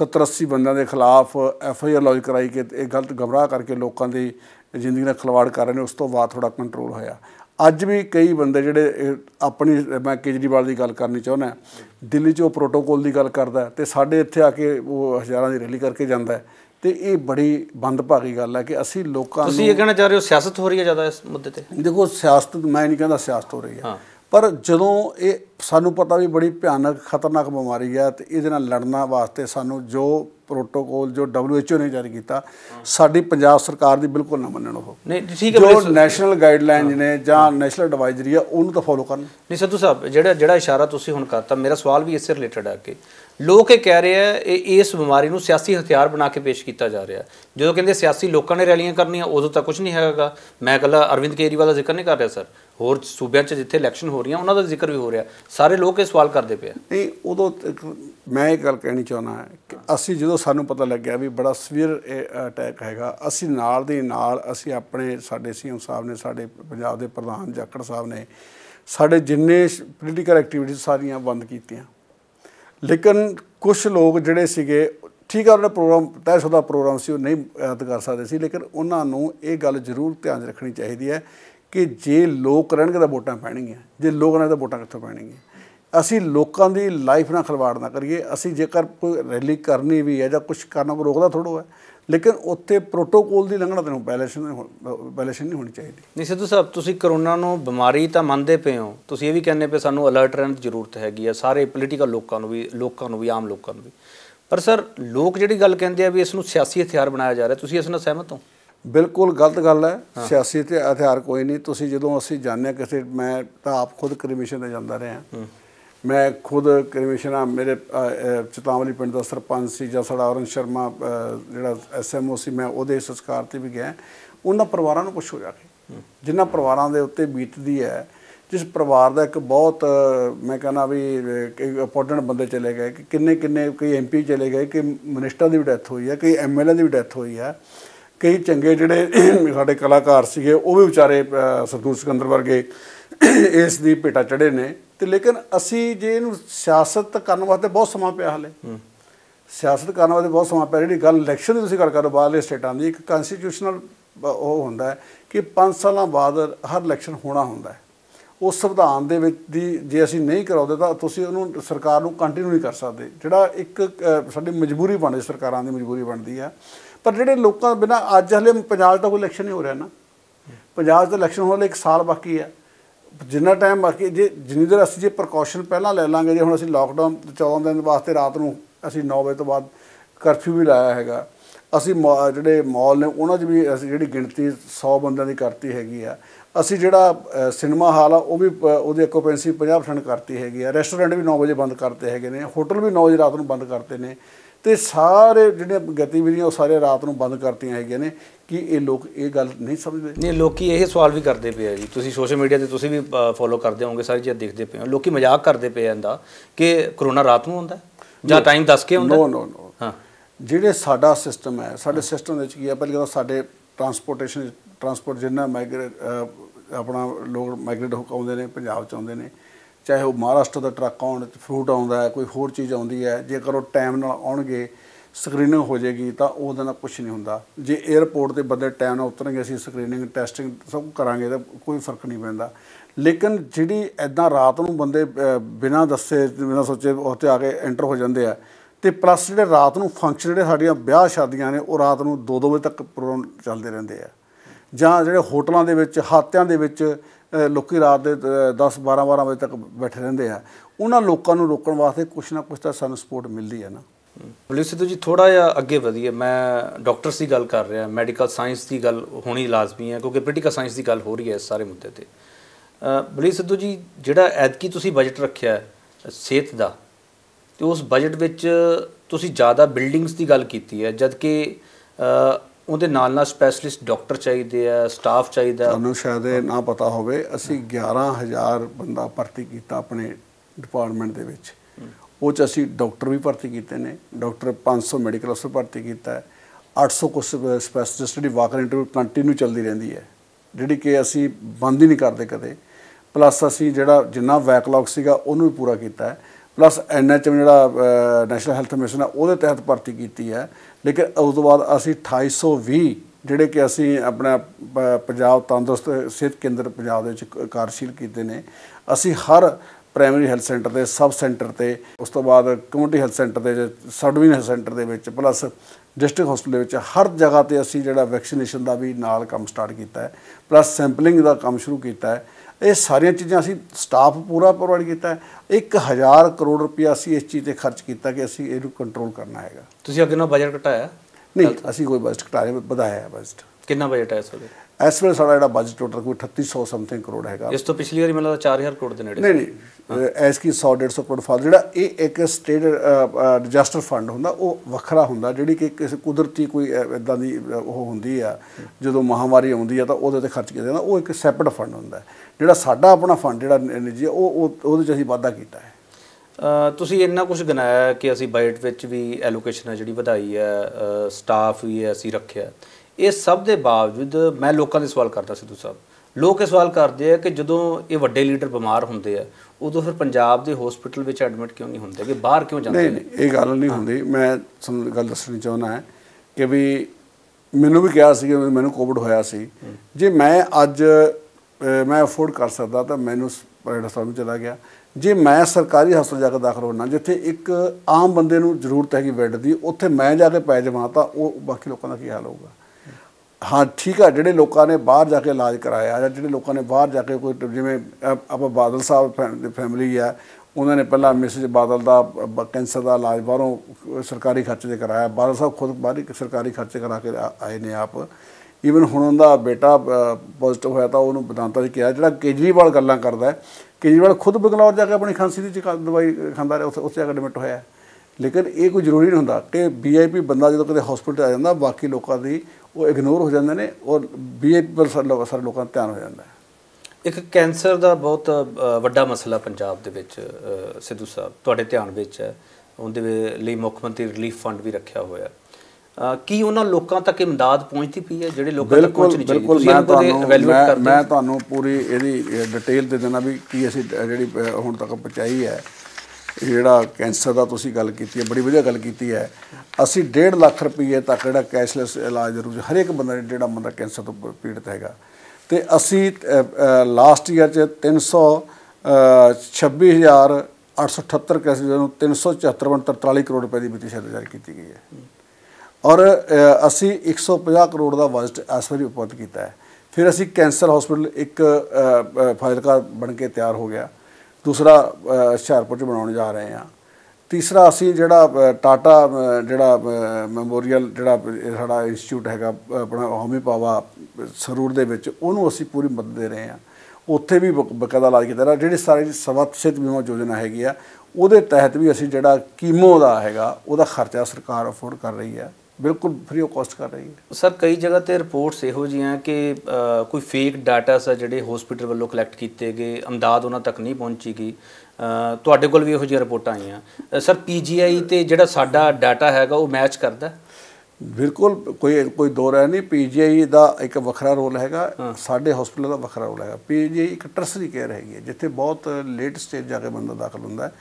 B: 70 80 ਬੰਦਿਆਂ ਦੇ ਖਿਲਾਫ ਐਫ ਆਈ ਆਰ ਲੌਜ ਕਰਾਈ ਕਿ ਇਹ ਗਲਤ ਗਮਰਾਹ ਕਰਕੇ ਲੋਕਾਂ ਦੀ ਜ਼ਿੰਦਗੀ ਨਾਲ ਖਿਲਵਾੜ ਕਰ ਰਹੇ ਨੇ ਉਸ ਤੋਂ ਬਾਅਦ ਥੋੜਾ ਕੰਟਰੋਲ ਹੋਇਆ ਅੱਜ ਵੀ ਕਈ ਬੰਦੇ ਜਿਹੜੇ ਆਪਣੀ ਮੈਂ ਕੇਜਰੀਵਾਲ ਦੀ ਗੱਲ ਕਰਨੀ ਚਾਹੁੰਦਾ ਦਿੱਲੀ 'ਚ ਉਹ ਪ੍ਰੋਟੋਕੋਲ ਦੀ ਗੱਲ ਕਰਦਾ ਤੇ ਸਾਡੇ ਇੱਥੇ ਆ ਕੇ ਉਹ ਹਜ਼ਾਰਾਂ ਦੀ ਰੈਲੀ ਕਰਕੇ ਜਾਂਦਾ ਤੇ ਇਹ ਬੜੀ ਭਾਗੀ ਗੱਲ ਹੈ ਕਿ ਅਸੀਂ ਲੋਕਾਂ ਨੂੰ ਤੁਸੀਂ ਇਹ ਕਹਿਣਾ
A: ਚਾਹ ਰਹੇ ਹੋ ਸਿਆਸਤ ਹੋ ਰਹੀ ਹੈ ਜ਼ਿਆਦਾ ਇਸ ਮੁੱਦੇ ਤੇ
B: ਦੇਖੋ ਸਿਆਸਤ ਮੈਂ ਨਹੀਂ ਕਹਿੰਦਾ ਸਿਆਸਤ ਹੋ ਰਹੀ ਹੈ ਪਰ ਜਦੋਂ ਇਹ ਸਾਨੂੰ ਪਤਾ ਵੀ ਬੜੀ ਭਿਆਨਕ ਖਤਰਨਾਕ ਬਿਮਾਰੀ ਹੈ ਤੇ ਇਹਦੇ ਨਾਲ ਲੜਨਾ ਵਾਸਤੇ ਸਾਨੂੰ ਜੋ ਪ੍ਰੋਟੋਕੋਲ ਜੋ WHO ਨੇ ਜਾਰੀ ਕੀਤਾ ਸਾਡੀ ਪੰਜਾਬ ਸਰਕਾਰ ਦੀ ਬਿਲਕੁਲ ਨਾ ਮੰਨਣ ਉਹ ਨਹੀਂ ਠੀਕ ਹੈ ਜੋ ਨੈਸ਼ਨਲ ਗਾਈਡਲਾਈਨ ਨੇ ਜਾਂ ਨੈਸ਼ਨਲ ਐਡਵਾਈਜ਼ਰੀ ਆ ਉਹਨੂੰ ਤਾਂ ਫੋਲੋ ਕਰਨ
A: ਨਹੀਂ ਸਿੱਧੂ ਸਾਹਿਬ ਜਿਹੜਾ ਜਿਹੜਾ ਇਸ਼ਾਰਾ ਤੁਸੀਂ ਹੁਣ ਕਰਤਾ ਮੇਰਾ ਸਵਾਲ ਵੀ ਇਸੇ ਰਿਲੇਟਡ ਆ ਕਿ ਲੋਕ ਇਹ ਕਹਿ ਰਹੇ ਆ ਇਹ ਇਸ ਬਿਮਾਰੀ ਨੂੰ ਸਿਆਸੀ ਹਥਿਆਰ ਬਣਾ ਕੇ ਪੇਸ਼ ਕੀਤਾ ਜਾ ਰਿਹਾ ਜਦੋਂ ਕਹਿੰਦੇ ਸਿਆਸੀ ਲੋਕਾਂ ਨੇ ਰੈਲੀਆਂ ਕਰਨੀਆਂ ਉਦੋਂ ਤਾਂ ਕੁਝ ਨਹੀਂ ਹੈਗਾ ਮੈਂ ਕੱਲਾ ਅਰਵਿੰਦ ਕੇਜਰੀਵਾਲ ਦਾ ਜ਼ਿਕਰ ਨਹੀਂ ਕਰ ਰਿਹਾ ਸਰ ਹੋਰ ਸੂਬਿਆਂ 'ਚ ਜਿੱਥੇ ਇਲੈਕਸ਼ਨ ਹੋ ਰਹੀਆਂ ਉਹਨਾਂ ਦਾ ਜ਼ਿਕਰ ਵੀ ਹੋ ਰਿਹਾ ਸਾਰੇ ਲੋਕ ਇਹ ਸਵਾਲ ਕਰਦੇ ਪਏ
B: ਨਹੀਂ ਉਦੋਂ ਮੈਂ ਇਹ ਗੱਲ ਕਹਿਣੀ ਚਾਹੁੰਦਾ ਕਿ ਅਸੀਂ ਜਦੋਂ ਸਾਨੂੰ ਪਤਾ ਲੱਗਿਆ ਵੀ ਬੜਾ ਸਵੀਅਰ ਅਟੈਕ ਹੈਗਾ ਅਸੀਂ ਨਾਲ ਦੇ ਨਾਲ ਅਸੀਂ ਆਪਣੇ ਸਾਡੇ ਸੀਐਮ ਸਾਹਿਬ ਨੇ ਸਾਡੇ ਪੰਜਾਬ ਦੇ ਪ੍ਰਧਾਨ ਜਾਕੜ ਸਾਹਿਬ ਨੇ ਸਾਡੇ ਜਿੰਨੇ ਪੋਲੀਟੀਕਲ ਐਕਟੀਵਿਟੀਆਂ ਸਾਰੀਆਂ ਬੰਦ ਕੀਤੀਆਂ ਲੇਕਿਨ ਕੁਝ ਲੋਕ ਜਿਹੜੇ ਸੀਗੇ ਠੀਕ ਆ ਉਹਨੇ ਪ੍ਰੋਗਰਾਮ ਤੈਅ ਦਾ ਪ੍ਰੋਗਰਾਮ ਸੀ ਉਹ ਨਹੀਂ ਯਾਦ ਕਰ ਸਕਦੇ ਸੀ ਲੇਕਿਨ ਉਹਨਾਂ ਨੂੰ ਇਹ ਗੱਲ ਜ਼ਰੂਰ ਧਿਆਨ ਰੱਖਣੀ ਚਾਹੀਦੀ ਹੈ ਕਿ ਜੇ ਲੋਕ ਰਹਿਣਗੇ ਤਾਂ ਵੋਟਾਂ ਪੈਣਗੀਆਂ ਜੇ ਲੋਕ ਨਾਲ ਤਾਂ ਵੋਟਾਂ ਕਿੱਥੋਂ ਪੈਣਗੀਆਂ ਅਸੀਂ ਲੋਕਾਂ ਦੀ ਲਾਈਫ ਨਾਲ ਖਲਵਾੜ ਨਾ ਕਰੀਏ ਅਸੀਂ ਜੇਕਰ ਕੋਈ ਰੈਲੀ ਕਰਨੀ ਵੀ ਹੈ ਜਾਂ ਕੁਝ ਕਰਨਾ ਕੋ ਰੋਕਦਾ ਥੋੜੋ ਹੈ ਲੇਕਿਨ ਉੱਥੇ ਪ੍ਰੋਟੋਕੋਲ ਦੀ ਲੰਘਣਾ ਤੈਨੂੰ ਵਾਇਲੇਸ਼ਨ ਵਾਇਲੇਸ਼ਨ ਨਹੀਂ ਹੋਣੀ ਚਾਹੀਦੀ
A: ਨਹੀਂ ਸਿੱਧੂ ਸਾਹਿਬ ਤੁਸੀਂ ਕਰੋਨਾ ਨੂੰ ਬਿਮਾਰੀ ਤਾਂ ਮੰਨਦੇ ਪਏ ਹੋ ਤੁਸੀਂ ਇਹ ਵੀ ਕਹਿੰਦੇ ਪਏ ਸਾਨੂੰ ਅਲਰਟ ਰਹਿਣ ਦੀ ਜ਼ਰੂਰਤ ਹੈਗੀ ਆ ਸਾਰੇ ਪੋਲੀਟੀਕਲ ਲੋਕਾਂ ਨੂੰ ਵੀ ਲੋਕਾਂ ਨੂੰ ਵੀ ਆਮ ਲੋਕਾਂ ਨੂੰ ਵੀ ਪਰ ਸਰ ਲੋਕ ਜਿਹੜੀ ਗੱਲ ਕਹਿੰਦੇ ਆ ਵੀ ਇਸ ਨੂੰ ਸਿਆਸੀ ਹਥਿਆਰ ਬਣਾਇਆ ਜਾ ਰਿਹਾ ਤੁਸੀਂ ਇਸ ਨਾਲ ਸਹਿਮਤ ਹੋ
B: ਬਿਲਕੁਲ ਗਲਤ ਗੱਲ ਹੈ ਸਿਆਸੀ ਤੇ ਹਥਿਆਰ ਕੋਈ ਨਹੀਂ ਤੁਸੀਂ ਜਦੋਂ ਅਸੀਂ ਜਾਣਿਆ ਕਿਸੇ ਮੈਂ ਤਾਂ ਆਪ ਖੁਦ ਕ੍ਰਿਮੀਸ਼ਨ ਤੇ ਜਾਂਦਾ ਰਿਹਾ ਹਾਂ ਮੈਂ ਖੁਦ ਕ੍ਰਿਮੀਸ਼ਨਾ ਮੇਰੇ ਚਤਾਵਲੀ ਪਿੰਡ ਦਾ ਸਰਪੰਚ ਸੀ ਜਾਂ ਸਾਡਾ ਅਰਨ ਸ਼ਰਮਾ ਜਿਹੜਾ ਐਸਐਮਓ ਸੀ ਮੈਂ ਉਹਦੇ ਸੰਸਕਾਰ ਤੇ ਵੀ ਗਿਆ ਉਹਨਾਂ ਪਰਿਵਾਰਾਂ ਨੂੰ ਪੁੱਛੋ ਜਾ ਕੇ ਜਿਨ੍ਹਾਂ ਪਰਿਵਾਰਾਂ ਦੇ ਉੱਤੇ ਬੀਤਦੀ ਹੈ ਜਿਸ ਪਰਿਵਾਰ ਦਾ ਇੱਕ ਬਹੁਤ ਮੈਂ ਕਹਿੰਦਾ ਵੀ ਇੰਪੋਰਟੈਂਟ ਬੰਦੇ ਚਲੇ ਗਏ ਕਿ ਕਿੰਨੇ ਕਿੰਨੇ ਕੋਈ ਐਮਪੀ ਚਲੇ ਗਏ ਕਿ ਮਨਿਸਟਰ ਦੀ ਵੀ ਡੈਥ ਹੋਈ ਹੈ ਕਈ ਐਮਐਲਏ ਦੀ ਵੀ ਡੈਥ ਹੋਈ ਹੈ ਕਈ ਚੰਗੇ ਜਿਹੜੇ ਸਾਡੇ ਕਲਾਕਾਰ ਸੀਗੇ ਉਹ ਵੀ ਵਿਚਾਰੇ ਸਰਦੂਰ ਸਿਕੰਦਰ ਵਰਗੇ ਇਸ ਦੀ ਪੇਟਾ ਚੜੇ ਨੇ ਤੇ ਲੇਕਿਨ ਅਸੀਂ ਜੇ ਇਹਨੂੰ ਸਿਆਸਤ ਕਰਨ ਵਾਸਤੇ ਬਹੁਤ ਸਮਾਂ ਪਿਆ ਹਲੇ ਸਿਆਸਤ ਕਰਨ ਵਾਸਤੇ ਬਹੁਤ ਸਮਾਂ ਪਿਆ ਜਿਹੜੀ ਗੱਲ ਇਲੈਕਸ਼ਨ ਦੀ ਤੁਸੀਂ ਗੱਲ ਕਰੋ ਬਾਹਰਲੇ ਸਟੇਟਾਂ ਦੀ ਇੱਕ ਕਨਸਟੀਟਿਊਸ਼ਨਲ ਉਹ ਹੁੰਦਾ ਹੈ ਕਿ 5 ਸਾਲਾਂ ਬਾਅਦ ਹਰ ਇਲੈਕਸ਼ਨ ਹੋਣਾ ਹੁੰਦਾ ਹੈ ਉਸ ਸੰਵਿਧਾਨ ਦੇ ਵਿੱਚ ਦੀ ਜੇ ਅਸੀਂ ਨਹੀਂ ਕਰਾਉਂਦੇ ਤਾਂ ਤੁਸੀਂ ਉਹਨੂੰ ਸਰਕਾਰ ਨੂੰ ਕੰਟੀਨਿਊ ਨਹੀਂ ਕਰ ਸਕਦੇ ਜਿਹੜਾ ਇੱਕ ਸਾਡੀ ਮਜਬੂਰੀ ਬਣਦੀ ਸਰਕਾਰਾਂ ਦੀ ਮਜਬੂਰੀ ਬਣਦੀ ਆ ਪਰ ਜਿਹੜੇ ਲੋਕਾਂ ਬਿਨਾ ਅੱਜ ਹਲੇ ਪੰਜਾਬ ਦਾ ਕੋਈ ਇਲੈਕਸ਼ਨ ਨਹੀਂ ਹੋ ਰਿਹਾ ਨਾ ਪੰਜਾਬ ਦਾ ਇਲੈਕਸ਼ਨ ਹੋਣ ਲਈ 1 ਸਾਲ ਬਾਕੀ ਆ ਜਿੰਨਾ ਟਾਈਮ ਬਾਕੀ ਜੇ ਜਿੰਨੀ ਦੇਰ ਅਸੀਂ ਜੇ ਪ੍ਰਕੌਸ਼ਨ ਪਹਿਲਾਂ ਲੈ ਲਾਂਗੇ ਜੇ ਹੁਣ ਅਸੀਂ ਲਾਕਡਾਊਨ 14 ਦਿਨ ਵਾਸਤੇ ਰਾਤ ਨੂੰ ਅਸੀਂ 9 ਵਜੇ ਤੋਂ ਬਾਅਦ ਕਰਫਿਊ ਵੀ ਲਾਇਆ ਹੈਗਾ ਅਸੀਂ ਜਿਹੜੇ ਮਾਲ ਨੇ ਉਹਨਾਂ 'ਚ ਵੀ ਅਸੀਂ ਜਿਹੜੀ ਗਿਣਤੀ 100 ਬੰਦਿਆਂ ਦੀ ਕਰਤੀ ਹੈਗੀ ਆ ਅਸੀਂ ਜਿਹੜਾ ਸਿਨੇਮਾ ਹਾਲ ਆ ਉਹ ਵੀ ਉਹਦੀ ਐਕੂਪੈਂਸੀ 50% ਕਰਤੀ ਹੈਗੀ ਆ ਰੈਸਟੋਰੈਂਟ ਵੀ 9 ਵਜੇ ਬੰਦ ਕਰਤੇ ਹੈਗੇ ਨੇ ਹੋਟਲ ਵੀ 9 ਵਜੇ ਰਾਤ ਨੂੰ ਬੰਦ ਕਰਤੇ ਨੇ ਤੇ ਸਾਰੇ ਜਿਹੜੇ ਗਤੀਵਿਧੀਆਂ ਉਹ ਸਾਰੇ ਰਾਤ ਨੂੰ ਬੰਦ ਕਰਤੀਆਂ ਹੈਗੀਆਂ ਨੇ ਕਿ ਇਹ ਲੋਕ ਇਹ ਗੱਲ ਨਹੀਂ ਸਮਝਦੇ
A: ਨਹੀਂ ਲੋਕੀ ਇਹ ਸਵਾਲ ਵੀ ਕਰਦੇ ਪਏ ਆ ਜੀ ਤੁਸੀਂ ਸੋਸ਼ਲ ਮੀਡੀਆ ਤੇ ਤੁਸੀਂ ਵੀ ਫੋਲੋ ਕਰਦੇ ਹੋਵੋਗੇ ਸਾਰੀ ਚੀਜ਼ ਦੇਖਦੇ ਪਏ ਹੋ ਲੋਕੀ ਮਜ਼ਾਕ ਕਰਦੇ ਪਏ ਆਂਦਾ ਕਿ ਕਰੋਨਾ ਰਾਤ ਨੂੰ ਹੁੰਦਾ
B: ਜਾਂ ਟਾਈਮ ਦੱਸ ਕੇ ਹੁੰਦਾ ਨੋ ਨੋ ਨੋ ਹਾਂ ਜਿਹੜੇ ਸਾਡਾ ਸਿਸਟਮ ਹੈ ਸਾਡੇ ਸਿਸਟਮ ਵਿੱਚ ਕੀ ਹੈ ਪਹਿਲੇ ਤਾਂ ਸਾਡੇ ਟਰਾਂਸਪੋਰਟੇਸ਼ਨ ਟਰਾਂਸਪੋਰਟ ਜਿੰਨਾ ਮਾਈਗ੍ਰੇਟ ਆਪਣਾ ਲੋਕ ਮਾਈਗ੍ਰੇਟ ਹੋ ਕੇ ਆਉਂਦੇ ਨੇ ਪੰਜਾਬ ਚ ਆਉਂਦੇ ਨੇ ਚਾਹੇ ਉਹ ਮਹਾਰਾਸ਼ਟਰ ਦਾ ਟਰੱਕ ਆਉਣ ਫਰੂਟ ਆਉਂਦਾ ਹੈ ਕੋਈ ਹੋਰ ਚੀਜ਼ ਆਉਂਦੀ ਹੈ ਜੇਕਰ ਉਹ ਟਾਈਮ ਨਾਲ ਆਉਣਗੇ ਸਕਰੀਨਿੰਗ ਹੋ ਜਾਏਗੀ ਤਾਂ ਉਹਦੇ ਨਾਲ ਕੁਝ ਨਹੀਂ ਹੁੰਦਾ ਜੇ 에어ਪੋਰਟ ਤੇ ਬੰਦੇ ਟਾਈਮ ਨਾਲ ਉਤਰਨਗੇ ਅਸੀਂ ਸਕਰੀਨਿੰਗ ਟੈਸਟਿੰਗ ਸਭ ਕਰਾਂਗੇ ਤਾਂ ਕੋਈ ਫਰਕ ਨਹੀਂ ਪੈਂਦਾ ਲੇਕਿਨ ਜਿਹੜੀ ਐਦਾਂ ਰਾਤ ਨੂੰ ਬੰਦੇ ਬਿਨਾਂ ਦੱਸੇ ਬਿਨਾਂ ਸੋਚੇ ਉੱਥੇ ਆ ਕੇ ਐਂਟਰ ਹੋ ਜਾਂਦੇ ਆ ਤੇ ਪਲੱਸ ਜਿਹੜੇ ਰਾਤ ਨੂੰ ਫੰਕਸ਼ਨ ਜਿਹੜੇ ਸਾਡੀਆਂ ਵਿਆਹ ਸ਼ਾਦੀਆਂ ਨੇ ਉਹ ਰਾਤ ਨੂੰ 2-2 ਵਜੇ ਤੱਕ ਪ੍ਰੋਗਰਾਮ ਚੱਲਦੇ ਰਹਿੰਦੇ ਆ ਜਾਂ ਜਿਹੜੇ ਹੋਟਲਾਂ ਦੇ ਵਿੱਚ ਹਾਤਿਆਂ ਦੇ ਵਿੱਚ ਲੋਕੀ ਰਾਤ ਦੇ 10 12 12 ਵਜੇ ਤੱਕ ਬੈਠੇ ਰਹਿੰਦੇ ਆ ਉਹਨਾਂ ਲੋਕਾਂ ਨੂੰ ਰੋਕਣ ਵਾਸਤੇ ਕੁਛ ਨਾ ਕੁਛ ਤਾਂ ਸਾਨੂੰ ਸਪੋਰਟ ਮਿਲਦੀ ਹੈ ਨਾ ਪੁਲਿਸ ਸਿੱਧੂ ਜੀ
A: ਥੋੜਾ ਜਿਹਾ ਅੱਗੇ ਵਧੀਏ ਮੈਂ ਡਾਕਟਰਸ ਦੀ ਗੱਲ ਕਰ ਰਿਹਾ ਮੈਡੀਕਲ ਸਾਇੰਸ ਦੀ ਗੱਲ ਹੋਣੀ ਲਾਜ਼ਮੀ ਹੈ ਕਿਉਂਕਿ ਪੋਲੀਟੀਕਲ ਸਾਇੰਸ ਦੀ ਗੱਲ ਹੋ ਰਹੀ ਹੈ ਇਸ ਸਾਰੇ ਮੁੱਦੇ ਤੇ ਪੁਲਿਸ ਸਿੱਧੂ ਜੀ ਜਿਹੜਾ ਐਤਕੀ ਤੁਸੀਂ ਬਜਟ ਰੱਖਿਆ ਸਿਹਤ ਦਾ ਤੇ ਉਸ ਬਜਟ ਵਿੱਚ ਤੁਸੀਂ ਜ਼ਿਆਦਾ ਬਿਲਡਿੰਗਸ ਦੀ ਗੱਲ ਕੀਤੀ ਹੈ ਜਦ ਕਿ ਉਹਦੇ ਨਾਲ ਨਾਲ ਸਪੈਸ਼ਲਿਸਟ
B: ਡਾਕਟਰ ਚਾਹੀਦੇ
A: ਆ ਸਟਾਫ ਚਾਹੀਦਾ
B: ਤੁਹਾਨੂੰ ਸ਼ਾਇਦ ਇਹ ਨਾ ਪਤਾ ਹੋਵੇ ਅਸੀਂ 11000 ਬੰਦਾ ਭਰਤੀ ਕੀਤਾ ਆਪਣੇ ਡਿਪਾਰਟਮੈਂਟ ਦੇ ਵਿੱਚ ਉਹ ਚ ਅਸੀਂ ਡਾਕਟਰ ਵੀ ਭਰਤੀ ਕੀਤੇ ਨੇ ਡਾਕਟਰ 500 ਮੈਡੀਕਲ ਅਫਸਰ ਭਰਤੀ ਕੀਤਾ 800 ਕੁ ਸਪੈਸ਼ਲਿਸਟ ਦੀ ਵਾਕਰ ਇੰਟਰਵਿਊ ਕੰਟੀਨਿਊ ਚੱਲਦੀ ਰਹਿੰਦੀ ਹੈ ਜਿਹੜੀ ਕਿ ਅਸੀਂ ਬੰਦ ਹੀ ਨਹੀਂ ਕਰਦੇ ਕਦੇ ਪਲੱਸ ਅਸੀਂ ਜਿਹੜਾ ਜਿੰਨਾ ਬੈਕਲੌਗ ਸੀਗਾ ਉਹਨੂੰ ਵੀ ਪੂਰਾ ਕੀਤਾ ਹੈ ਪਲੱਸ ਐਨਐਚਐਮ ਜਿਹੜਾ ਨੈਸ਼ਨਲ ਹੈਲਥ ਮਿਸ਼ਨ ਹੈ ਉਹਦੇ ਤਹਿਤ ਭਰਤੀ ਕੀਤੀ ਹੈ ਲੇਕਿਨ ਉਸ ਤੋਂ ਬਾਅਦ ਅਸੀਂ 2820 ਜਿਹੜੇ ਕਿ ਅਸੀਂ ਆਪਣਾ ਪੰਜਾਬ ਤੰਦਰੁਸਤ ਸਿਹਤ ਕੇਂਦਰ ਪੰਜਾਬ ਦੇ ਵਿੱਚ ਕਾਰਜਸ਼ੀਲ ਕੀਤੇ ਨੇ ਅਸੀਂ ਹਰ ਪ੍ਰਾਇਮਰੀ ਹੈਲਥ ਸੈਂਟਰ ਤੇ ਸਬ ਸੈਂਟਰ ਤੇ ਉਸ ਤੋਂ ਬਾਅਦ ਕਮਿਊਨਿਟੀ ਹੈਲਥ ਸੈਂਟਰ ਦੇ ਸਬ ਹੈਲਥ ਸੈਂਟਰ ਦੇ ਵਿੱਚ ਪਲੱਸ ਡਿਸਟ੍ਰਿਕਟ ਹਸਪੀਟਲ ਵਿੱਚ ਹਰ ਜਗ੍ਹਾ ਤੇ ਅਸੀਂ ਜਿਹੜਾ ਵੈਕਸੀਨੇਸ਼ਨ ਦਾ ਵੀ ਨਾਲ ਕੰਮ ਸਟਾਰਟ ਕੀਤਾ ਹੈ ਪਲੱਸ ਸੈਂਪਲਿੰਗ ਦਾ ਕੰਮ ਸ਼ੁਰੂ ਕੀਤਾ ਹੈ ਇਹ ਸਾਰੀਆਂ ਚੀਜ਼ਾਂ ਅਸੀਂ ਸਟਾਫ ਪੂਰਾ ਪ੍ਰੋਵਾਈਡ ਕੀਤਾ ਹੈ 1000 ਕਰੋੜ ਰੁਪਇਆ ਅਸੀਂ ਇਸ ਚੀਜ਼ ਤੇ ਖਰਚ ਕੀਤਾ ਕਿ ਅਸੀਂ ਇਹਨੂੰ ਕੰਟਰੋਲ ਕਰਨਾ ਹੈਗਾ ਤੁਸੀਂ ਅੱਗੇ ਨਾਲ ਬਜਟ ਘਟਾਇਆ ਨਹੀਂ ਅਸੀਂ ਕੋਈ ਬਜਟ ਘਟਾਇਆ ਵਧਾਇਆ ਹੈ ਬਜਟ
A: ਕਿੰਨਾ ਬਜਟ ਹੈ ਇਸ ਵੇਲੇ
B: ਇਸ ਵੇਲੇ ਸਾਡਾ ਜਿਹੜਾ ਬਜਟ ਟੋਟਲ ਕੋਈ 3800 ਸਮਥਿੰਗ ਕਰੋੜ ਹੈਗਾ ਇਸ
A: ਤੋਂ ਪਿਛਲੀ ਵਾਰੀ ਮੈਨੂੰ ਲੱਗਦਾ 4000 ਕਰੋੜ ਦੇ ਨੇੜੇ ਨਹੀਂ
B: ਨਹੀਂ ਐਸ ਕੀ 100 150 ਕਰੋੜ ਫਾਲ ਜਿਹੜਾ ਇਹ ਇੱਕ ਸਟੇਟ ਡਿਜ਼ਾਸਟਰ ਫੰਡ ਹੁੰਦਾ ਉਹ ਵੱਖਰਾ ਹੁੰਦਾ ਜਿਹੜੀ ਕਿ ਕਿਸੇ ਕੁਦਰਤੀ ਕੋਈ ਇਦਾਂ ਦੀ ਉਹ ਹੁੰਦੀ ਆ ਜਦੋਂ ਮਹਾਮਾਰੀ ਆਉਂਦੀ ਆ ਤਾਂ ਉਹਦੇ ਤੇ ਖਰਚ ਕੀਤਾ ਜਾਂਦਾ ਉਹ ਇੱਕ ਸੈਪਰੇਟ ਫੰਡ ਹੁੰਦਾ ਜਿਹੜਾ ਸਾਡਾ ਆਪਣਾ ਫੰਡ ਜਿਹੜਾ ਨਿੱਜੀ ਉਹ ਉਹਦੇ ਚ ਅਸੀਂ ਵਾਅਦਾ ਕੀਤਾ ਹੈ
A: ਤੁਸੀਂ ਇੰਨਾ ਕੁਝ ਗਿਣਾਇਆ ਕਿ ਅਸੀਂ ਬਜਟ ਵਿੱਚ ਵੀ ਐਲੋਕੇਸ਼ਨ ਜਿਹੜੀ ਵਧਾਈ ਹੈ ਸਟਾਫ ਵੀ ਅਸੀਂ ਰੱਖਿਆ ਇਹ ਸਭ ਦੇ ਬਾਵਜੂਦ ਮੈਂ ਲੋਕਾਂ ਦੇ ਸਵਾਲ ਕਰਦਾ ਸਿੱਧੂ ਸਾਹਿਬ ਲੋਕ ਇਹ ਸਵਾਲ ਕਰਦੇ ਆ ਕਿ ਜਦੋਂ ਇਹ ਵੱਡੇ ਲੀਡਰ ਬਿਮਾਰ ਹੁੰਦੇ ਆ ਉਦੋਂ ਫਿਰ ਪੰਜਾਬ ਦੇ ਹਸਪੀਟਲ ਵਿੱਚ ਐਡਮਿਟ ਕਿਉਂ ਨਹੀਂ ਹੁੰਦੇ ਕਿ ਬਾਹਰ ਕਿਉਂ ਜਾਂਦੇ ਨੇ ਇਹ ਗੱਲ
B: ਨਹੀਂ ਹੁੰਦੀ ਮੈਂ ਤੁਹਾਨੂੰ ਗੱਲ ਦੱਸਣੀ ਚਾਹੁੰਦਾ ਹਾਂ ਕਿ ਵੀ ਮੈਨੂੰ ਵੀ ਕਿਹਾ ਸੀ ਕਿ ਮੈਨੂੰ ਕੋਵਿਡ ਹੋਇਆ ਸੀ ਜੇ ਮੈਂ ਅੱਜ ਮੈਂ ਅਫੋਰਡ ਕਰ ਸਕਦਾ ਤਾਂ ਮੈਨੂੰ ਪ੍ਰਾਈਵੇਟ ਹਸਪਤਾਲ ਚਲਾ ਗਿਆ ਜੇ ਮੈਂ ਸਰਕਾਰੀ ਹਸਪਤਾਲ ਜਾ ਕੇ ਦਾਖਲ ਹੋਣਾ ਜਿੱਥੇ ਇੱਕ ਆਮ ਬੰਦੇ ਨੂੰ ਜ਼ਰੂਰਤ ਹੈਗੀ ਬੈੱਡ ਦੀ ਉੱਥੇ ਮੈਂ ਜਾ ਕੇ ਪੈ ਜਾਵਾਂ ਤਾਂ ਉਹ ਬਾਕੀ ਲੋਕਾਂ ਦਾ ਕੀ ਹਾਲ ਹੋਊਗਾ ਹਾਂ ਠੀਕ ਆ ਜਿਹੜੇ ਲੋਕਾਂ ਨੇ ਬਾਹਰ ਜਾ ਕੇ ਇਲਾਜ ਕਰਾਇਆ ਜਾਂ ਜਿਹੜੇ ਲੋਕਾਂ ਨੇ ਬਾਹਰ ਜਾ ਕੇ ਕੋਈ ਜਿਵੇਂ ਆਪਾਂ ਬਾਦਲ ਸਾਹਿਬ ਦੀ ਫੈਮਿਲੀ ਆ ਉਹਨਾਂ ਨੇ ਪਹਿਲਾਂ ਮੈਸੇਜ ਬਾਦਲ ਦਾ ਕੈਂਸਰ ਦਾ ਇਲਾਜ ਬਾਹਰੋਂ ਸਰਕਾਰੀ ਖਰਚੇ ਤੇ ਕਰਾਇਆ ਬਾਦਲ ਸਾਹਿਬ ਖੁਦ ਬਾਹਰੀ ਸਰਕਾਰੀ ਖਰਚੇ ਕਰਾ ਕੇ ਆਏ ਨੇ ਆਪ ਈਵਨ ਹੁਣ ਉਹਦਾ ਬੇਟਾ ਪੋਜ਼ਿਟਿਵ ਹੋਇਆ ਤਾਂ ਉਹਨੂੰ ਬਦਾਂਤਾ ਜੀ ਕਿਹਾ ਜਿਹੜਾ ਕੇਜਰੀਵਾਲ ਗੱਲਾਂ ਕਰਦਾ ਹੈ ਕੇਜਰੀਵਾਲ ਖੁਦ ਬੰਗਲੌਰ ਜਾ ਕੇ ਆਪਣੀ ਖਾਂਸੀ ਦੀ ਦਵਾਈ ਖਾਂਦਾ ਰਿਹਾ ਉੱਥੇ ਉੱਥੇ ਜਾ ਕੇ ਐਡਮਿਟ ਹੋਇਆ ਲੇਕਿਨ ਇਹ ਕੋਈ ਜ਼ਰੂਰੀ ਨਹੀਂ ਹੁੰਦਾ ਕਿ ਵੀਆਈਪੀ ਬੰਦਾ ਜਦੋਂ ਕਦੇ ਹਸਪੀਟਲ ਆ ਜਾਂਦਾ ਬਾਕੀ ਲੋਕਾਂ ਦੀ ਉਹ ਇਗਨੋਰ ਹੋ ਜਾਂਦੇ ਨੇ ਔਰ ਵੀਆਈਪੀ ਪਰ ਸਾਰੇ ਲੋਕਾਂ ਦਾ ਧਿਆਨ ਹੋ ਜਾਂਦਾ ਹੈ
A: ਇੱਕ ਕੈਂਸਰ ਦਾ ਬਹੁਤ ਵੱਡਾ ਮਸਲਾ ਪੰਜਾਬ ਦੇ ਵਿੱਚ ਸਿੱਧੂ ਸਾਹਿਬ ਤੁਹਾਡੇ ਧਿਆਨ ਵਿੱਚ ਹੈ ਉਹਦੇ ਲਈ ਮੁੱਖ ਮੰਤਰੀ ਰਿਲੀਫ ਫੰਡ ਵੀ ਰੱਖਿਆ ਹੋਇਆ ਕੀ ਉਹਨਾਂ ਲੋਕਾਂ ਤੱਕ ਇਮਦਾਦ ਪਹੁੰਚਦੀ ਪਈ ਹੈ ਜਿਹੜੇ ਲੋਕਾਂ ਤੱਕ ਪਹੁੰਚ ਨਹੀਂ ਬਿਲਕੁਲ ਮੈਂ ਤੁਹਾਨੂੰ ਮੈਂ
B: ਤੁਹਾਨੂੰ ਪੂਰੀ ਇਹਦੀ ਡਿਟੇਲ ਦੇ ਦੇਣਾ ਵੀ ਕੀ ਅਸੀਂ ਜਿਹੜੀ ਹੁਣ ਤੱਕ ਪਹੁੰਚਾਈ ਹੈ ਜਿਹੜਾ ਕੈਂਸਰ ਦਾ ਤੁਸੀਂ ਗੱਲ ਕੀਤੀ ਹੈ ਬੜੀ ਵਧੀਆ ਗੱਲ ਕੀਤੀ ਹੈ ਅਸੀਂ 1.5 ਲੱਖ ਰੁਪਏ ਤੱਕ ਜਿਹੜਾ ਕੈਸ਼ਲੈਸ ਇਲਾਜ ਇੱਕ ਹਰੇਕ ਬੰਦਾ ਜਿਹੜਾ ਬੰਦਾ ਕੈਂਸਰ ਤੋਂ ਪੀੜਤ ਹੈਗਾ ਤੇ ਅਸੀਂ ਲਾਸਟ ਈਅਰ ਚ 300 26878 ਕੈਸ਼ ਨੂੰ 374.43 ਕਰੋੜ ਰੁਪਏ ਦੀ ਵਿੱਤੀ ਸਹਾਇਤਾ ਜਾਰੀ ਕੀਤੀ ਗਈ ਹੈ ਔਰ ਅਸੀਂ 150 ਕਰੋੜ ਦਾ ਬਜਟ ਇਸ ਵਾਰੀ ਉਪਲਬਧ ਕੀਤਾ ਹੈ ਫਿਰ ਅਸੀਂ ਕੈਂਸਰ ਹਸਪੀਟਲ ਇੱਕ ਫਾਜ਼ਿਲਕਾ ਬਣ ਕੇ ਤਿਆਰ ਹੋ ਗਿਆ ਦੂਸਰਾ ਹਸ਼ਿਆਰਪੁਰ 'ਚ ਬਣਾਉਣ ਜਾ ਰਹੇ ਆ ਤੀਸਰਾ ਅਸੀਂ ਜਿਹੜਾ ਟਾਟਾ ਜਿਹੜਾ ਮੈਮੋਰੀਅਲ ਜਿਹੜਾ ਸਾਡਾ ਇੰਸਟੀਚਿਊਟ ਹੈਗਾ ਆਪਣਾ ਹੋਮੀ ਪਾਵਾ ਸਰੂਰ ਦੇ ਵਿੱਚ ਉਹਨੂੰ ਅਸੀਂ ਪੂਰੀ ਮਦਦ ਦੇ ਰਹੇ ਆ ਉੱਥੇ ਵੀ ਬਕਾਇਦਾ ਇਲਾਜ ਕੀਤਾ ਰਿਹਾ ਜਿਹੜੇ ਸਾਰੇ ਸਵਤ ਸਿਹਤ ਬੀਮਾ ਯੋਜਨਾ ਹੈਗੀ ਆ ਉਹਦੇ ਤਹਿਤ ਵੀ ਅਸੀਂ ਜਿਹੜਾ ਕੀਮੋ ਦਾ ਹੈਗਾ ਉਹਦਾ ਖਰਚਾ ਸਰਕਾਰ ਅਫੋਰਡ ਕਰ ਰਹੀ ਹੈ ਬਿਲਕੁਲ ਫ੍ਰੀ ਆਫ ਕਾਸਟ ਕਰ ਰਹੀ ਹੈ
A: ਸਰ ਕਈ ਜਗ੍ਹਾ ਤੇ ਰਿਪੋਰਟਸ ਇਹੋ ਜੀਆਂ ਕਿ ਕੋਈ ਫੇਕ ਡਾਟਾ ਸਾ ਜਿਹੜੇ ਹਸਪੀਟਲ ਵੱਲੋਂ ਕਲੈਕਟ ਕੀਤੇ ਗਏ ਅੰਦਾਜ਼ ਉਹਨਾਂ ਤੱਕ ਨਹੀਂ ਪਹੁੰਚੀ ਗਈ ਤੁਹਾਡੇ ਕੋਲ ਵੀ ਇਹੋ ਜਿਹੀਆਂ ਰਿਪੋਰਟਾਂ ਆਈਆਂ ਸਰ ਪੀਜੀਆਈ ਤੇ ਜਿਹੜਾ ਸਾਡਾ ਡਾਟਾ ਹੈਗਾ ਉਹ ਮੈਚ ਕਰਦਾ
B: ਬਿਲਕੁਲ ਕੋਈ ਕੋਈ ਦੋ ਰਹਿ ਨਹੀਂ ਪੀਜੀਆਈ ਦਾ ਇੱਕ ਵੱਖਰਾ ਰੋਲ ਹੈਗਾ ਸਾਡੇ ਹਸਪੀਟਲ ਦਾ ਵੱਖਰਾ ਰੋਲ ਹੈਗਾ ਪੀਜੀਆਈ ਇੱਕ ਟਰਸਰੀ ਕੇਅਰ ਹੈਗੀ ਹੈ ਜਿੱਥੇ ਬਹੁਤ ਲੇਟ ਸਟੇਜ ਜਾ ਕੇ ਬੰਦਾ ਦਾਖਲ ਹੁੰਦਾ ਹੈ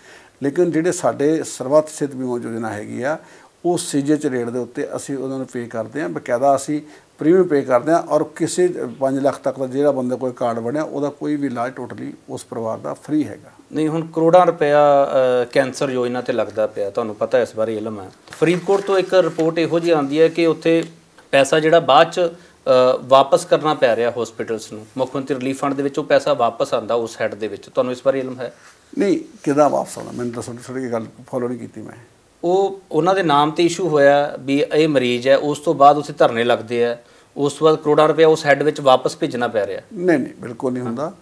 B: ਲੇਕਿਨ ਜਿਹੜੇ ਸਾਡੇ ਸਰਵਤ ਸਿਹਤ ਬੀਮਾ ਯੋਜਨਾ ਹੈਗੀ ਆ ਸੀਜੇ ਸੀਜੇਚ ਰੇਟ ਦੇ ਉੱਤੇ ਅਸੀਂ ਉਹਨਾਂ ਨੂੰ ਪੇ ਕਰਦੇ ਹਾਂ ਬਕਾਇਦਾ ਅਸੀਂ ਪ੍ਰੀਮੀਅਮ ਪੇ ਕਰਦੇ ਹਾਂ ਔਰ ਕਿਸੇ 5 ਲੱਖ ਤੱਕ ਦਾ ਜਿਹੜਾ ਬੰਦੇ ਕੋਈ ਕਾਰਡ ਬਣਿਆ ਉਹਦਾ ਕੋਈ ਵੀ ਇਲਾਜ ਟੋਟਲੀ ਉਸ ਪਰਿਵਾਰ ਦਾ ਫ੍ਰੀ ਹੈਗਾ
A: ਨਹੀਂ ਹੁਣ ਕਰੋੜਾਂ ਰੁਪਇਆ ਕੈਂਸਰ ਯੋਜਨਾ ਤੇ ਲੱਗਦਾ ਪਿਆ ਤੁਹਾਨੂੰ ਪਤਾ ਇਸ ਬਾਰੇ ਇਲਮ ਹੈ ਫਰੀਦਕੋਟ ਤੋਂ ਇੱਕ ਰਿਪੋਰਟ ਇਹੋ ਜੀ ਆਉਂਦੀ ਹੈ ਕਿ ਉੱਥੇ ਪੈਸਾ ਜਿਹੜਾ ਬਾਅਦ ਚ ਵਾਪਸ ਕਰਨਾ ਪੈ ਰਿਹਾ ਹਸਪੀਟਲਸ ਨੂੰ ਮੁੱਖ ਮੰਤਰੀ ਰਿਲੀਫ ਫੰਡ ਦੇ ਵਿੱਚ ਉਹ ਪੈਸਾ ਵਾਪਸ ਆਂਦਾ ਉਸ ਹੈਡ ਦੇ ਵਿੱਚ ਤੁਹਾਨੂੰ
B: ਇਸ ਬਾਰੇ ਇਲਮ ਹੈ ਨਹੀਂ ਕਿਦਾਂ ਵਾਪਸ ਆਉਣਾ ਮੈਨੂੰ ਤਾਂ ਥੋੜੀ ਗੱਲ ਫੋਲੋ ਨਹੀਂ ਕੀਤੀ ਮੈਂ
A: ਉਹ ਉਹਨਾਂ ਦੇ ਨਾਮ ਤੇ ਇਸ਼ੂ ਹੋਇਆ ਵੀ ਇਹ ਮਰੀਜ਼ ਹੈ ਉਸ ਤੋਂ ਬਾਅਦ ਉਸੇ ਧਰਨੇ ਲੱਗਦੇ ਆ ਉਸ ਤੋਂ ਬਾਅਦ ਕਰੋੜਾਂ ਰੁਪਏ ਉਸ ਹੈੱਡ ਵਿੱਚ ਵਾਪਸ ਭੇਜਣਾ ਪੈ ਰਿਹਾ
B: ਨਹੀਂ ਨਹੀਂ ਬਿਲਕੁਲ ਨਹੀਂ ਹੁੰਦਾ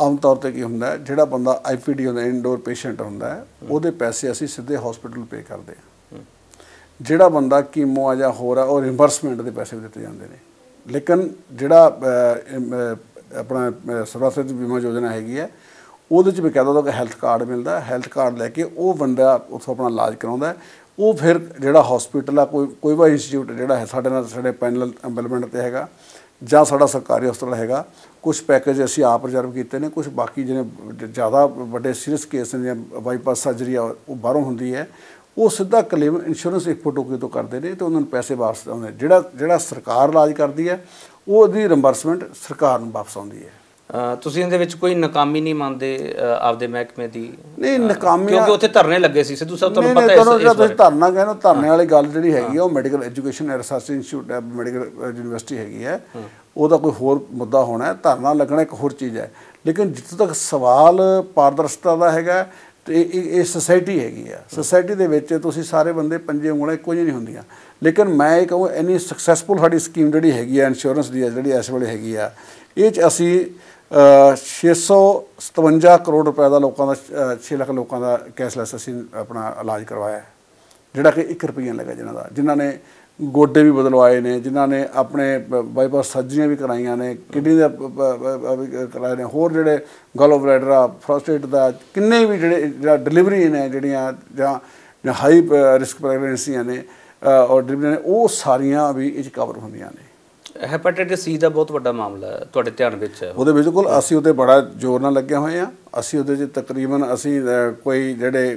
B: ਆਮ ਤੌਰ ਤੇ ਕੀ ਹੁੰਦਾ ਜਿਹੜਾ ਬੰਦਾ ਆਈਪੀਡੀ ਹੁੰਦਾ ਇਨਡੋਰ ਪੇਸ਼ੈਂਟ ਹੁੰਦਾ ਉਹਦੇ ਪੈਸੇ ਅਸੀਂ ਸਿੱਧੇ ਹਸਪੀਟਲ ਪੇ ਕਰਦੇ ਆ ਜਿਹੜਾ ਬੰਦਾ ਕੀਮੋ ਆ ਜਾਂ ਹੋਰ ਆ ਉਹ ਰਿਮਬਰਸਮੈਂਟ ਦੇ ਪੈਸੇ ਦਿੱਤੇ ਜਾਂਦੇ ਨੇ ਲੇਕਿਨ ਜਿਹੜਾ ਆਪਣਾ ਸਰਵਸਤ ਬੀਮਾ ਯੋਜਨਾ ਹੈਗੀ ਹੈ ਉਹਦੇ 'ਚ ਵੀ ਕਹਿੰਦਾ ਤਾਂ ਕਿ ਹੈਲਥ ਕਾਰਡ ਮਿਲਦਾ ਹੈਲਥ ਕਾਰਡ ਲੈ ਕੇ ਉਹ ਬੰਦਾ ਉਥੋਂ ਆਪਣਾ ਇਲਾਜ ਕਰਾਉਂਦਾ ਉਹ ਫਿਰ ਜਿਹੜਾ ਹਸਪੀਟਲ ਆ ਕੋਈ ਕੋਈ ਵਾ ਇੰਸਟੀਚਿਊਟ ਜਿਹੜਾ ਹੈ ਸਾਡੇ ਨਾਲ ਸਾਡੇ ਪੈਨਲ ਐਂਬਲਮੈਂਟ ਤੇ ਹੈਗਾ ਜਾਂ ਸਾਡਾ ਸਰਕਾਰੀ ਹਸਪਤਾਲ ਹੈਗਾ ਕੁਝ ਪੈਕੇਜ ਅਸੀਂ ਆਪ ਰਿਜ਼ਰਵ ਕੀਤੇ ਨੇ ਕੁਝ ਬਾਕੀ ਜਿਹਨੇ ਜ਼ਿਆਦਾ ਵੱਡੇ ਸੀਰੀਅਸ ਕੇਸ ਨੇ ਜਾਂ ਬਾਈਪਾਸ ਸਰਜਰੀ ਆ ਉਹ ਬਾਹਰੋਂ ਹੁੰਦੀ ਹੈ ਉਹ ਸਿੱਧਾ ਕਲੇਮ ਇੰਸ਼ੋਰੈਂਸ ਇੱਕ ਫੋਟੋਕੀ ਤੋਂ ਕਰਦੇ ਨੇ ਤੇ ਉਹਨਾਂ ਨੂੰ ਪੈਸੇ ਵਾਪਸ ਆਉਂਦੇ ਜਿਹੜਾ ਜਿਹੜਾ ਸਰਕਾਰ ਇਲਾਜ ਕਰਦੀ ਹੈ ਉਹਦੀ ਰਿਮਬਰਸਮੈਂਟ ਸਰਕਾਰ ਨੂੰ ਵਾਪਸ ਆਉਂਦੀ ਹੈ
A: ਤੁਸੀਂ ਇਹਦੇ ਵਿੱਚ ਕੋਈ ਨਾਕਾਮੀ ਨਹੀਂ ਮੰਨਦੇ ਆਪਦੇ ਮਹਿਕਮੇ ਦੀ ਨਹੀਂ ਨਾਕਾਮੀ ਕਿਉਂਕਿ ਉੱਥੇ ਧਰਨੇ ਲੱਗੇ ਸੀ ਸਿੱਧੂ ਸਾਹਿਬ ਤੁਹਾਨੂੰ ਪਤਾ ਹੈ ਨਹੀਂ ਨਹੀਂ ਤੁਸੀਂ
B: ਧਰਨਾ ਕਹਿੰਦੇ ਧਰਨੇ ਵਾਲੀ ਗੱਲ ਜਿਹੜੀ ਹੈਗੀ ਉਹ medical education research institute medical university ਹੈਗੀ ਹੈ ਉਹਦਾ ਕੋਈ ਹੋਰ ਮੁੱਦਾ ਹੋਣਾ ਹੈ ਧਰਨਾ ਲੱਗਣਾ ਇੱਕ ਹੋਰ ਚੀਜ਼ ਹੈ ਲੇਕਿਨ ਜਿੱਥੇ ਤੱਕ ਸਵਾਲ ਪਾਰਦਰਸ਼ਤਾ ਦਾ ਹੈਗਾ ਤੇ ਇਹ ਸੋਸਾਇਟੀ ਹੈਗੀ ਆ ਸੋਸਾਇਟੀ ਦੇ ਵਿੱਚ ਤੁਸੀਂ ਸਾਰੇ ਬੰਦੇ ਪੰਜੇ ਉਂਗਲਾਂ ਇੱਕੋ ਜਿਹੀ ਨਹੀਂ ਹੁੰਦੀਆਂ ਲੇਕਿਨ ਮੈਂ ਇਹ ਕਹੂੰ ਐਨੀ ਸਕਸੈਸਫੁਲ ਸਾਡੀ ਸਕੀਮ ਜਿਹੜੀ ਹੈਗੀ ਆ ਇੰਸ਼ੋਰੈਂਸ ਦੀ ਜਿਹੜੀ ਇਸ ਵੇਲੇ ਹੈਗੀ ਆ ਇਹ ਚ ਅਸੀਂ 657 ਕਰੋੜ ਰੁਪਏ ਦਾ ਲੋਕਾਂ ਦਾ 6 ਲੱਖ ਲੋਕਾਂ ਦਾ ਕੈਸ਼ਲੈਸ ਅਸੀਂ ਆਪਣਾ ਇਲਾਜ ਕਰਵਾਇਆ ਜਿਹੜਾ ਕਿ 1 ਰੁਪਈਆ ਲੱਗਾ ਜਿਨ੍ਹਾਂ ਦਾ ਜਿਨ੍ਹਾਂ ਨੇ ਗੋਡੇ ਵੀ ਬਦਲਵਾਏ ਨੇ ਜਿਨ੍ਹਾਂ ਨੇ ਆਪਣੇ ਬਾਈਪਾਸ ਸਰਜਰੀਆਂ ਵੀ ਕਰਾਈਆਂ ਨੇ ਕਿਡਨੀ ਦਾ ਕਰਾਏ ਨੇ ਹੋਰ ਜਿਹੜੇ ਬਲੈਡਰ ਆ ਫਰਸਟ੍ਰੇਟ ਦਾ ਕਿੰਨੇ ਵੀ ਜਿਹੜੇ ਜਿਹੜਾ ਡਿਲੀਵਰੀ ਨੇ ਜਿਹੜੀਆਂ ਜਾਂ ਹਾਈ ਰਿਸਕ ਪ੍ਰੈਗਨੈਂਸੀਆਂ ਨੇ ਔਰ ਡਿਲੀਵਰੀ ਨੇ ਉਹ ਸਾਰੀਆਂ ਵੀ ਇਹ ਚ ਕਵਰ ਹੁੰਦੀਆਂ ਨੇ
A: ਹੈਪੇਟਾਈਟਿਸ ਸੀ ਦਾ ਬਹੁਤ ਵੱਡਾ ਮਾਮਲਾ ਹੈ ਤੁਹਾਡੇ ਧਿਆਨ ਵਿੱਚ ਹੈ ਉਹਦੇ
B: ਬਿਲਕੁਲ ਅਸੀਂ ਉਹਦੇ ਬੜਾ ਜ਼ੋਰ ਨਾਲ ਲੱਗੇ ਹੋਏ ਆ ਅਸੀਂ ਉਹਦੇ 'ਚ ਤਕਰੀਬਨ ਅਸੀਂ ਕੋਈ ਜਿਹੜੇ